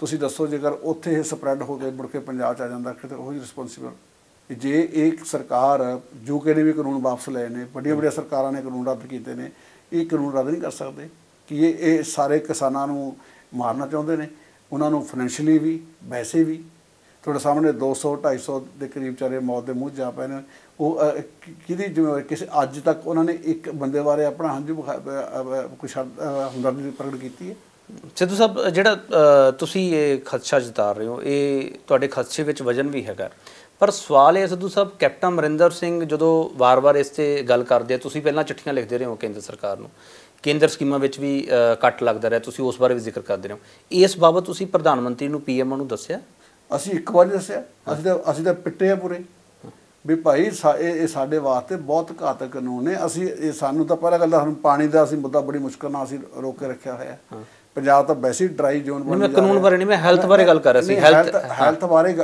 B: ਤੁਸੀਂ ਦੱਸੋ ਜੇਕਰ ਉੱਥੇ ਇਹ ਸਪਰੈਡ ਹੋ ਕੇ ਮੁੜ ਕੇ ਪੰਜਾਬ 'ਚ ਆ ਜਾਂਦਾ ਕਿ ਉਹ ਹੀ ਰਿਸਪੌਂਸਿਬਲ ਜੇ ਇੱਕ ਸਰਕਾਰ ਯੂਕੇ ਨੇ ਵੀ ਕਾਨੂੰਨ ਵਾਪਸ ਲਏ ਨੇ ਵੱਡੀਆਂ ਵੱਡੀਆਂ ਸਰਕਾਰਾਂ ਨੇ ਕਾਨੂੰਨ ਰੱਦ ਕੀਤੇ ਨੇ ਇਹ ਕਾਨੂੰਨ ਰੱਦ ਨਹੀਂ ਕਰ ਸਕਦੇ ਕਿ ਇਹ ਇਹ ਸਾਰੇ ਕਿਸਾਨਾਂ ਨੂੰ ਮਾਰਨਾ ਚਾਹੁੰਦੇ ਨੇ ਉਹਨਾਂ ਨੂੰ ਫਾਈਨੈਂਸ਼ੀਅਲੀ ਵੀ ਵੈਸੇ ਵੀ ਤੁਹਾਡੇ ਸਾਹਮਣੇ 200 250 ਦੇ ਕਰੀਬ ਚਾਰੇ ਮੌਤ ਦੇ ਮੂੰਹ ਜਾ ਪਏ ਨੇ ਉਹ ਕਿਹਦੀ ਜ਼ਿੰਮੇਵਾਰੀ ਕਿਸੇ ਅੱਜ ਤੱਕ ਉਹਨਾਂ ਨੇ ਇੱਕ ਬੰਦੇ ਬਾਰੇ ਆਪਣਾ ਹੰਝੂ ਕੁਛ ਨਹੀਂ ਪ੍ਰਗਟ ਕੀਤੀ ਹੈ
A: ਸਿੱਧੂ ਸਾਹਿਬ ਜਿਹੜਾ ਤੁਸੀਂ ਇਹ ਖਦਸ਼ਾ ਜਤਾ ਰਹੇ ਹੋ ਇਹ ਤੁਹਾਡੇ ਖਦਸ਼ੇ ਵਿੱਚ ਵਜਨ ਵੀ ਹੈਗਾ ਪਰ ਸਵਾਲ ਇਹ ਸਿੱਧੂ ਸਾਹਿਬ ਕੈਪਟਨ ਅਮਰਿੰਦਰ ਸਿੰਘ ਜਦੋਂ ਵਾਰ-ਵਾਰ ਇਸ ਤੇ ਗੱਲ ਕਰਦੇ ਆ ਤੁਸੀਂ ਪਹਿਲਾਂ ਚਿੱਠੀਆਂ ਲਿਖਦੇ ਰਹੇ ਹੋ ਕੇਂਦਰ ਸਰਕਾਰ ਨੂੰ ਕੇਂਦਰ ਸਕੀਮਾਂ ਵਿੱਚ ਵੀ ਕੱਟ ਲੱਗਦਾ ਰਿਹਾ ਤੁਸੀਂ ਉਸ ਬਾਰੇ ਵੀ ਜ਼ਿਕਰ ਕਰਦੇ ਰਹੇ ਹੋ ਇਸ ਬਾਬਤ ਤੁਸੀਂ ਪ੍ਰਧਾਨ ਮੰਤਰੀ ਨੂੰ ਪੀਐਮ ਨੂੰ ਦੱਸਿਆ
B: ਅਸੀਂ ਇੱਕ ਵਾਰ ਦੱਸਿਆ ਅਸੀਂ ਤਾਂ ਅਸੀਂ ਤਾਂ ਪਿੱਟੇ ਆ ਪੂਰੇ ਵੀ ਭਾਈ ਇਹ ਸਾਡੇ ਵਾਸਤੇ ਬਹੁਤ ਘਾਤਕ ਕਾਨੂੰਨ ਨੇ ਅਸੀਂ ਇਹ ਸਾਨੂੰ ਤਾਂ ਪਹਿਲਾਂ ਗੱਲ ਸਾਨੂੰ ਪਾਣੀ ਦਾ ਅਸੀਂ ਮੁੱਦਾ ਬੜੀ ਮੁਸ਼ਕਲ ਨਾਲ ਅਸੀਂ ਰੋਕ ਕੇ ਰੱਖਿਆ ਹੋਇਆ ਪੰਜਾਬ ਤਾਂ ਵੈਸੇ ਹੀ ਡਰਾਈ ਜ਼ੋਨ ਬਣ ਗਿਆ ਮੈਂ ਕਾਨੂੰਨ ਬਾਰੇ ਨਹੀਂ ਮੈਂ ਹੈਲਥ ਬਾਰੇ ਗੱਲ ਕਰ ਰਿਹਾ ਸੀ ਹੈਲਥ ਹੈਲਥ ਬਾਰੇ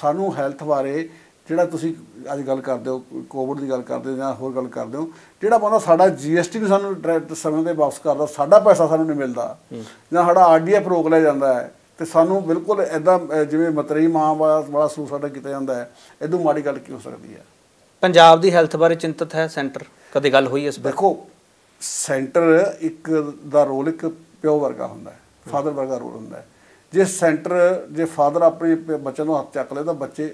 B: ਸਾਨੂੰ ਹੈਲਥ ਬਾਰੇ ਜਿਹੜਾ ਤੁਸੀਂ ਅੱਜ ਗੱਲ ਕਰਦੇ ਹੋ ਕੋਵਿਡ ਦੀ ਗੱਲ ਕਰਦੇ ਹੋ ਜਾਂ ਹੋਰ ਗੱਲ ਕਰਦੇ ਹੋ ਜਿਹੜਾ ਬੰਦਾ ਸਾਡਾ ਜੀਐਸਟੀ ਨੂੰ ਸਾਨੂੰ ਡਾਇਰੈਕਟ ਸਮੇਂ ਤੇ ਵਾਪਸ ਕਰਦਾ ਸਾਡਾ ਪੈਸਾ ਸਾਨੂੰ ਨਹੀਂ ਮਿਲਦਾ ਜਾਂ ਸਾਡਾ ਆਰਡੀਐਫ ਰੋਕ ਲਿਆ ਜਾਂਦਾ ਹੈ ਤੇ ਸਾਨੂੰ ਬਿਲਕੁਲ ਐਦਾਂ ਜਿਵੇਂ ਮਤਰੀ ਮਾਂ ਵਾਲਾ ਸੂ ਸਾਡਾ ਕਿਤੇ ਜਾਂਦਾ ਹੈ ਇਦੋਂ ਮਾੜੀ ਗੱਲ ਕੀ ਹੋ ਸਕਦੀ ਹੈ ਪੰਜਾਬ ਦੀ ਹੈਲਥ ਬਾਰੇ ਚਿੰਤਤ ਹੈ ਸੈਂਟਰ ਕਦੇ ਗੱਲ ਹੋਈ ਇਸ ਬਾਰੇ ਦੇਖੋ ਸੈਂਟਰ ਇੱਕ ਦਾ ਰੋਲ ਇੱਕ ਪਿਓ ਵਰਗਾ ਹੁੰਦਾ ਹੈ ਫਾਦਰ ਵਰਗਾ ਰੋਲ ਹੁੰਦਾ ਹੈ ਜੇ ਸੈਂਟਰ ਜੇ ਫਾਦਰ ਆਪਣੇ ਬੱਚੇ ਨੂੰ ਹੱਥ ਚੱਕ ਲੈ ਤਾਂ ਬੱਚੇ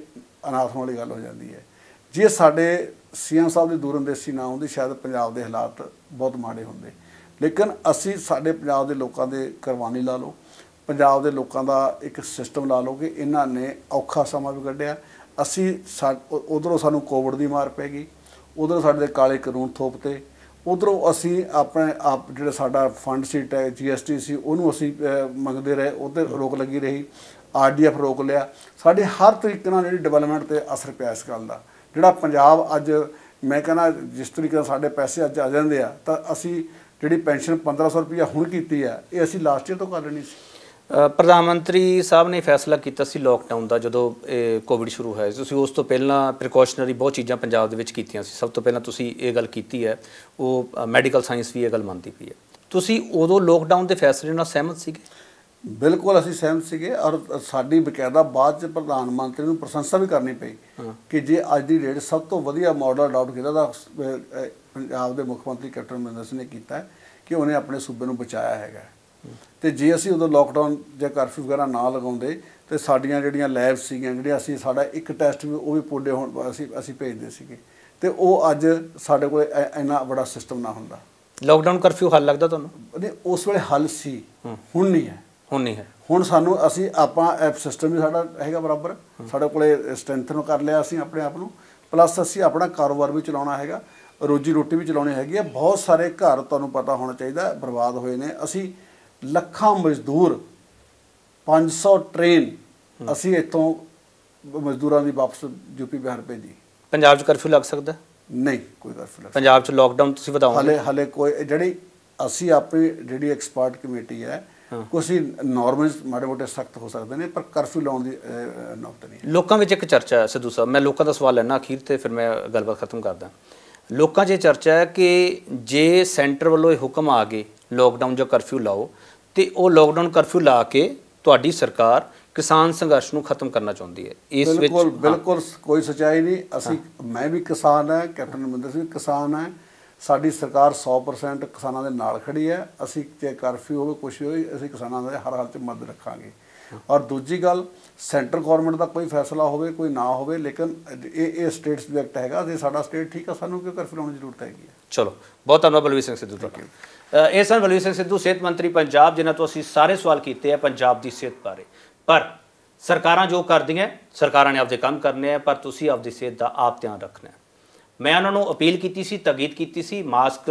B: ਅਨਾਥ ਹੋਣ ਵਾਲੀ ਗੱਲ ਹੋ ਜਾਂਦੀ ਹੈ ਜੇ ਸਾਡੇ ਸੀਐਮ ਸਾਹਿਬ ਦੀ ਦੂਰੰਦੇਸੀ ਨਾ ਹੁੰਦੀ ਸ਼ਾਇਦ ਪੰਜਾਬ ਦੇ ਹਾਲਾਤ ਬਹੁਤ ਮਾੜੇ ਹੁੰਦੇ ਲੇਕਿਨ ਅਸੀਂ ਸਾਡੇ ਪੰਜਾਬ ਦੇ ਲੋਕਾਂ ਦੇ ਕੁਰਬਾਨੀ ਲਾ ਲਓ ਪੰਜਾਬ ਦੇ ਲੋਕਾਂ ਦਾ ਇੱਕ ਸਿਸਟਮ ਲਾ ਲਓ ਕਿ ਇਹਨਾਂ ਨੇ ਔਖਾ ਸਮਾਂ ਵੀ ਕੱਢਿਆ ਅਸੀਂ ਉਧਰੋਂ ਸਾਨੂੰ ਕੋਵਿਡ ਦੀ ਮਾਰ ਪੈ ਗਈ ਉਧਰੋਂ ਸਾਡੇ ਕਾਲੇ ਕਾਨੂੰਨ ਥੋਪਤੇ ਉਧਰੋਂ ਅਸੀਂ ਆਪਣੇ ਆਪ ਜਿਹੜਾ ਸਾਡਾ ਫੰਡ ਸੀਟ ਹੈ ਜੀਐਸਟੀ ਸੀ ਉਹਨੂੰ ਅਸੀਂ ਮੰਗਦੇ ਰਹੇ ਉਧਰ ਰੋਕ ਲੱਗੀ ਰਹੀ ਆਰਡੀਐਫ ਰੋਕ ਲਿਆ ਸਾਡੇ ਹਰ ਤਰੀਕੇ ਨਾਲ ਜਿਹੜੀ ਡਿਵੈਲਪਮੈਂਟ ਤੇ ਅਸਰ ਪਿਆ ਇਸ ਗੱਲ ਦਾ ਜਿਹੜਾ ਪੰਜਾਬ ਅੱਜ ਮੈਂ ਕਹਿੰਦਾ ਜਿਸ ਤਰੀਕੇ ਨਾਲ ਸਾਡੇ ਪੈਸੇ ਅੱਜ ਆ ਜਾਂਦੇ ਆ ਤਾਂ ਅਸੀਂ ਜਿਹੜੀ ਪੈਨਸ਼ਨ 1500 ਰੁਪਇਆ ਹੁਣ ਕੀਤੀ ਆ ਇਹ ਅਸੀਂ ਲਾਸਟ ਈਅਰ ਤੋਂ ਕਰ ਲੈਣੀ ਸੀ
A: ਪ੍ਰਧਾਨ ਮੰਤਰੀ ਸਾਹਿਬ ਨੇ ਫੈਸਲਾ ਕੀਤਾ ਸੀ ਲੋਕਡਾਊਨ ਦਾ ਜਦੋਂ ਕੋਵਿਡ ਸ਼ੁਰੂ ਹੋਇਆ ਤੁਸੀਂ ਉਸ ਤੋਂ ਪਹਿਲਾਂ ਪ੍ਰੀਕਾਸ਼ਨਰੀ ਬਹੁਤ ਚੀਜ਼ਾਂ ਪੰਜਾਬ ਦੇ ਵਿੱਚ ਕੀਤੀਆਂ ਸੀ ਸਭ ਤੋਂ ਪਹਿਲਾਂ ਤੁਸੀਂ ਇਹ ਗੱਲ ਕੀਤੀ ਹੈ ਉਹ ਮੈਡੀਕਲ ਸਾਇੰਸ ਵੀ ਇਹ ਗੱਲ ਮੰਨਦੀ ਪਈ ਹੈ ਤੁਸੀਂ
B: ਉਦੋਂ ਲੋਕਡਾਊਨ ਦੇ ਫੈਸਲੇ ਨਾਲ ਸਹਿਮਤ ਸੀਗੇ ਬਿਲਕੁਲ ਅਸੀਂ ਸਹਿਮਤ ਸੀਗੇ ਔਰ ਸਾਡੀ ਬਕਾਇਦਾ ਬਾਅਦ ਚ ਪ੍ਰਧਾਨ ਮੰਤਰੀ ਨੂੰ ਪ੍ਰਸ਼ੰਸਾ ਵੀ ਕਰਨੀ ਪਈ ਕਿ ਜੇ ਅੱਜ ਦੀ ਡੇਟ ਸਭ ਤੋਂ ਵਧੀਆ ਮਾਡਲ ਅਡਾਪਟ ਕੀਤਾ ਦਾ ਪੰਜਾਬ ਦੇ ਮੁੱਖ ਮੰਤਰੀ ਕੈਪਟਨ ਅਮਰਿੰਦਰ ਸਿੰਘ ਨੇ ਕੀਤਾ ਕਿ ਉਹਨੇ ਆਪਣੇ ਸੂਬੇ ਨੂੰ ਬਚਾਇਆ ਹੈਗਾ ਤੇ ਜੇ ਅਸੀਂ ਉਦੋਂ ਲਾਕਡਾਊਨ ਜਾਂ ਕਰਫਿਊ ਵਗੈਰਾ ਨਾ ਲਗਾਉਂਦੇ ਤੇ ਸਾਡੀਆਂ ਜਿਹੜੀਆਂ ਲੈਬ ਸੀਗੀਆਂ ਜਿਹੜੀਆਂ ਅਸੀਂ ਸਾਡਾ ਇੱਕ ਟੈਸਟ ਵੀ ਉਹ ਵੀ ਪੋਡੇ ਹੋਣ ਅਸੀਂ ਅਸੀਂ ਭੇਜਦੇ ਸੀਗੇ ਤੇ ਉਹ ਅੱਜ ਸਾਡੇ ਕੋਲ ਇੰਨਾ ਵੱਡਾ ਸਿਸਟਮ ਨਾ ਹੁੰਦਾ ਲਾਕਡਾਊਨ ਕਰਫਿਊ ਹੱਲ ਲੱਗਦਾ ਤੁਹਾਨੂੰ ਨਹੀਂ ਉਸ ਵੇਲੇ ਹੱਲ ਸੀ ਹੁਣ ਨਹੀਂ ਹੈ ਹੁਣ ਨਹੀਂ ਹੈ ਹੁਣ ਸਾਨੂੰ ਅਸੀਂ ਆਪਾਂ ਐਪ ਸਿਸਟਮ ਵੀ ਸਾਡਾ ਹੈਗਾ ਬਰਾਬਰ ਸਾਡੇ ਕੋਲੇ ਨੂੰ ਕਰ ਲਿਆ ਅਸੀਂ ਆਪਣੇ ਆਪ ਨੂੰ ਪਲੱਸ ਅਸੀਂ ਆਪਣਾ ਕਾਰੋਬਾਰ ਵੀ ਚਲਾਉਣਾ ਹੈਗਾ ਰੋਜੀ ਰੋਟੀ ਵੀ ਚਲਾਉਣੀ ਹੈਗੀ ਆ ਬਹੁਤ ਸਾਰੇ ਘਰ ਤੁਹਾਨੂੰ ਪਤਾ ਹੋਣਾ ਚਾਹੀਦਾ ਬਰਬਾਦ ਹੋਏ ਨੇ ਅਸੀਂ ਲੱਖਾਂ ਮਜ਼ਦੂਰ 500 ਟ੍ਰੇਨ ਅਸੀਂ ਇੱਥੋਂ ਮਜ਼ਦੂਰਾਂ ਦੀ ਵਾਪਸ ਯੂਪੀ ਬਿਹਾਰ ਭੇਜੀ ਪੰਜਾਬ 'ਚ ਕਰਫਿਊ ਲੱਗ ਸਕਦਾ
A: ਨਹੀਂ ਕੋਈ ਕਰਫਿਊ ਲੱਗ ਪੰਜਾਬ 'ਚ ਲੋਕਡਾਊਨ ਤੁਸੀਂ ਬਤਾਉਂਗੇ ਹਲੇ
B: ਹਲੇ ਕੋਈ ਜਿਹੜੀ ਅਸੀਂ ਆਪਣੀ ਜਿਹੜੀ ਐਕਸਪਰਟ ਕਮੇਟੀ ਹੈ ਕੋਈ ਨਾਰਮਲ ਮਾੜੇ ਮੋਟੇ ਸਖਤ ਹੋ ਸਕਦੇ ਨੇ ਪਰ ਕਰਫਿਊ ਲਾਉਣ ਦੀ ਨੌਬਤ
A: ਨਹੀਂ ਲੋਕਾਂ ਵਿੱਚ ਇੱਕ ਚਰਚਾ ਹੈ ਸਿੱਧੂ ਸਾਹਿਬ ਮੈਂ ਲੋਕਾਂ ਦਾ ਸਵਾਲ ਲੈਣਾ ਅਖੀਰ ਤੇ ਫਿਰ ਮੈਂ ਗੱਲਬਾਤ ਖਤਮ ਕਰਦਾ ਲੋਕਾਂ 'ਚ ਇਹ ਚਰਚਾ ਹੈ ਕਿ ਜੇ ਸੈਂਟਰ ਵੱਲੋਂ ਇਹ ਹੁਕਮ ਆ ਗਏ ਲੋਕਡਾਊਨ ਜਾਂ ਕਰਫਿਊ ਲਾਓ ਤੇ ਉਹ ਲੋਕਡਾਊਨ ਕਰਫਿਊ ਲਾ ਕੇ ਤੁਹਾਡੀ ਸਰਕਾਰ ਕਿਸਾਨ ਸੰਘਰਸ਼ ਨੂੰ ਖਤਮ ਕਰਨਾ ਚਾਹੁੰਦੀ ਹੈ ਇਸ ਵਿੱਚ ਬਿਲਕੁਲ ਬਿਲਕੁਲ
B: ਕੋਈ ਸਚਾਈ ਨਹੀਂ ਅਸੀਂ ਮੈਂ ਵੀ ਕਿਸਾਨ ਹਾਂ ਕੈਪਟਨ ਮਨਿੰਦਰ ਸਿੰਘ ਕਿਸਾਨ ਹਾਂ ਸਾਡੀ ਸਰਕਾਰ 100% ਕਿਸਾਨਾਂ ਦੇ ਨਾਲ ਖੜੀ ਹੈ ਅਸੀਂ ਤੇ ਕਰਫਿਊ ਹੋਵੇ ਕੁਝ ਹੋਵੇ ਅਸੀਂ ਕਿਸਾਨਾਂ ਦਾ ਹਰ ਹਾਲ 'ਚ ਮਦਦ ਰੱਖਾਂਗੇ ਔਰ ਦੂਜੀ ਗੱਲ ਸੈਂਟਰ ਗਵਰਨਮੈਂਟ ਦਾ ਕੋਈ ਫੈਸਲਾ ਹੋਵੇ ਕੋਈ ਨਾ ਹੋਵੇ ਲੇਕਿਨ ਇਹ ਇਹ ਸਟੇਟ ਸਬਜੈਕਟ ਹੈਗਾ ਜੇ ਸਾਡਾ ਸਟੇਟ ਠੀਕ ਆ ਸਾਨੂੰ ਕਿਉਂ ਕਰਫਿਊ ਲਾਉਣ ਦੀ ਜ਼ਰੂਰਤ ਹੈਗੀ ਹੈ
A: ਚਲੋ ਬਹੁਤ ਧੰਨਵਾਦ ਬਲਵੀਰ ਸਿੰਘ ਸਿੱਧੂ ਤੁਹਾਡਾ ਇਹ ਸਨ ਬਲਵੀਰ ਸਿੰਘ ਸਿੱਧੂ ਸਿਹਤ ਮੰਤਰੀ ਪੰਜਾਬ ਜਿਨ੍ਹਾਂ ਤੋਂ ਅਸੀਂ ਸਾਰੇ ਸਵਾਲ ਕੀਤੇ ਆ ਪੰਜਾਬ ਦੀ ਸਿਹਤ ਬਾਰੇ ਪਰ ਸਰਕਾਰਾਂ ਜੋ ਕਰਦੀਆਂ ਸਰਕਾਰਾਂ ਨੇ ਆਪਦੇ ਕੰਮ ਕਰਨੇ ਆ ਪਰ ਤੁਸੀਂ ਆਪਦੀ ਸਿਹਤ ਦਾ ਆਪ ਧਿਆਨ ਰੱਖਣਾ ਮੈਂ ਉਹਨਾਂ ਨੂੰ ਅਪੀਲ ਕੀਤੀ ਸੀ ਤਗੀਦ ਕੀਤੀ ਸੀ ਮਾਸਕ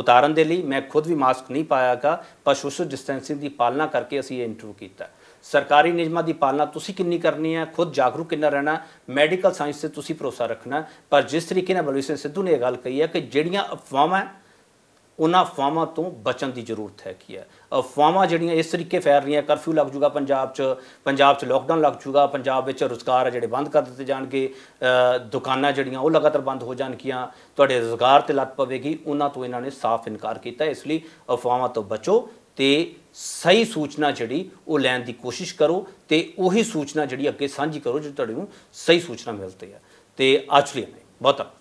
A: ਉਤਾਰਨ ਦੇ ਲਈ ਮੈਂ ਖੁਦ ਵੀ ਮਾਸਕ ਨਹੀਂ ਪਾਇਆਗਾ ਪਰ ਸੋਸ਼ਲ ਡਿਸਟੈਂਸਿੰਗ ਦੀ ਪਾਲਣਾ ਕਰਕੇ ਅਸੀਂ ਇਹ ਇੰਟਰਵਿਊ ਕੀਤਾ ਸਰਕਾਰੀ ਨਿਯਮਾਂ ਦੀ ਪਾਲਣਾ ਤੁਸੀਂ ਕਿੰਨੀ ਕਰਨੀ ਹੈ ਖੁਦ ਜਾਗਰੂਕ ਕਿੰਨਾ ਰਹਿਣਾ ਮੈਡੀਕਲ ਸਾਇੰਸ ਤੇ ਤੁਸੀਂ ਭਰੋਸਾ ਰੱਖਣਾ ਪਰ ਜਿਸ ਤਰੀਕੇ ਨਾਲ ਬਲਵੀਰ ਸਿੰਘ ਸਿੱਧੂ ਨੇ ਇਹ ਗੱਲ ਕਹੀ ਹੈ ਕਿ ਜਿਹੜੀਆਂ ਅਫਵਾਹਾਂ ਉਹਨਾਂ ਅਫਵਾਹਾਂ ਤੋਂ ਬਚਣ ਦੀ ਜ਼ਰੂਰਤ ਹੈ ਕੀ ਹੈ ਅਫਵਾਹਾਂ ਜਿਹੜੀਆਂ ਇਸ ਤਰੀਕੇ ਫੈਲ ਰਹੀਆਂ ਕਰਫਿਊ ਲੱਗ ਜੂਗਾ ਪੰਜਾਬ 'ਚ ਪੰਜਾਬ 'ਚ ਲੋਕਡਾਊਨ ਲੱਗ ਜੂਗਾ ਪੰਜਾਬ ਵਿੱਚ ਰੋਜ਼ਗਾਰ ਆ ਜਿਹੜੇ ਬੰਦ ਕਰ ਦਿੱਤੇ ਜਾਣਗੇ ਦੁਕਾਨਾਂ ਜਿਹੜੀਆਂ ਉਹ ਲਗਾਤਾਰ ਬੰਦ ਹੋ ਜਾਣਗੀਆਂ ਤੁਹਾਡੇ ਰੋਜ਼ਗਾਰ ਤੇ ਲੱਤ ਪਵੇਗੀ ਉਹਨਾਂ ਤੋਂ ਇਹਨਾਂ ਨੇ ਸਾਫ਼ ਇਨਕਾਰ ਕੀਤਾ ਇਸ ਲਈ ਅਫਵਾਹਾਂ ਤੋਂ ਬਚੋ ਤੇ ਸਹੀ ਸੂਚਨਾ ਜਿਹੜੀ ਉਹ ਲੈਣ ਦੀ ਕੋਸ਼ਿਸ਼ ਕਰੋ ਤੇ ਉਹੀ ਸੂਚਨਾ ਜਿਹੜੀ ਅੱਗੇ ਸਾਂਝੀ ਕਰੋ ਜੋ ਤੁਹਾਨੂੰ ਸਹੀ ਸੂਚਨਾ ਮਿਲਦੀ ਹੈ ਤੇ ਅੱਜ ਲਈ ਬਹੁਤ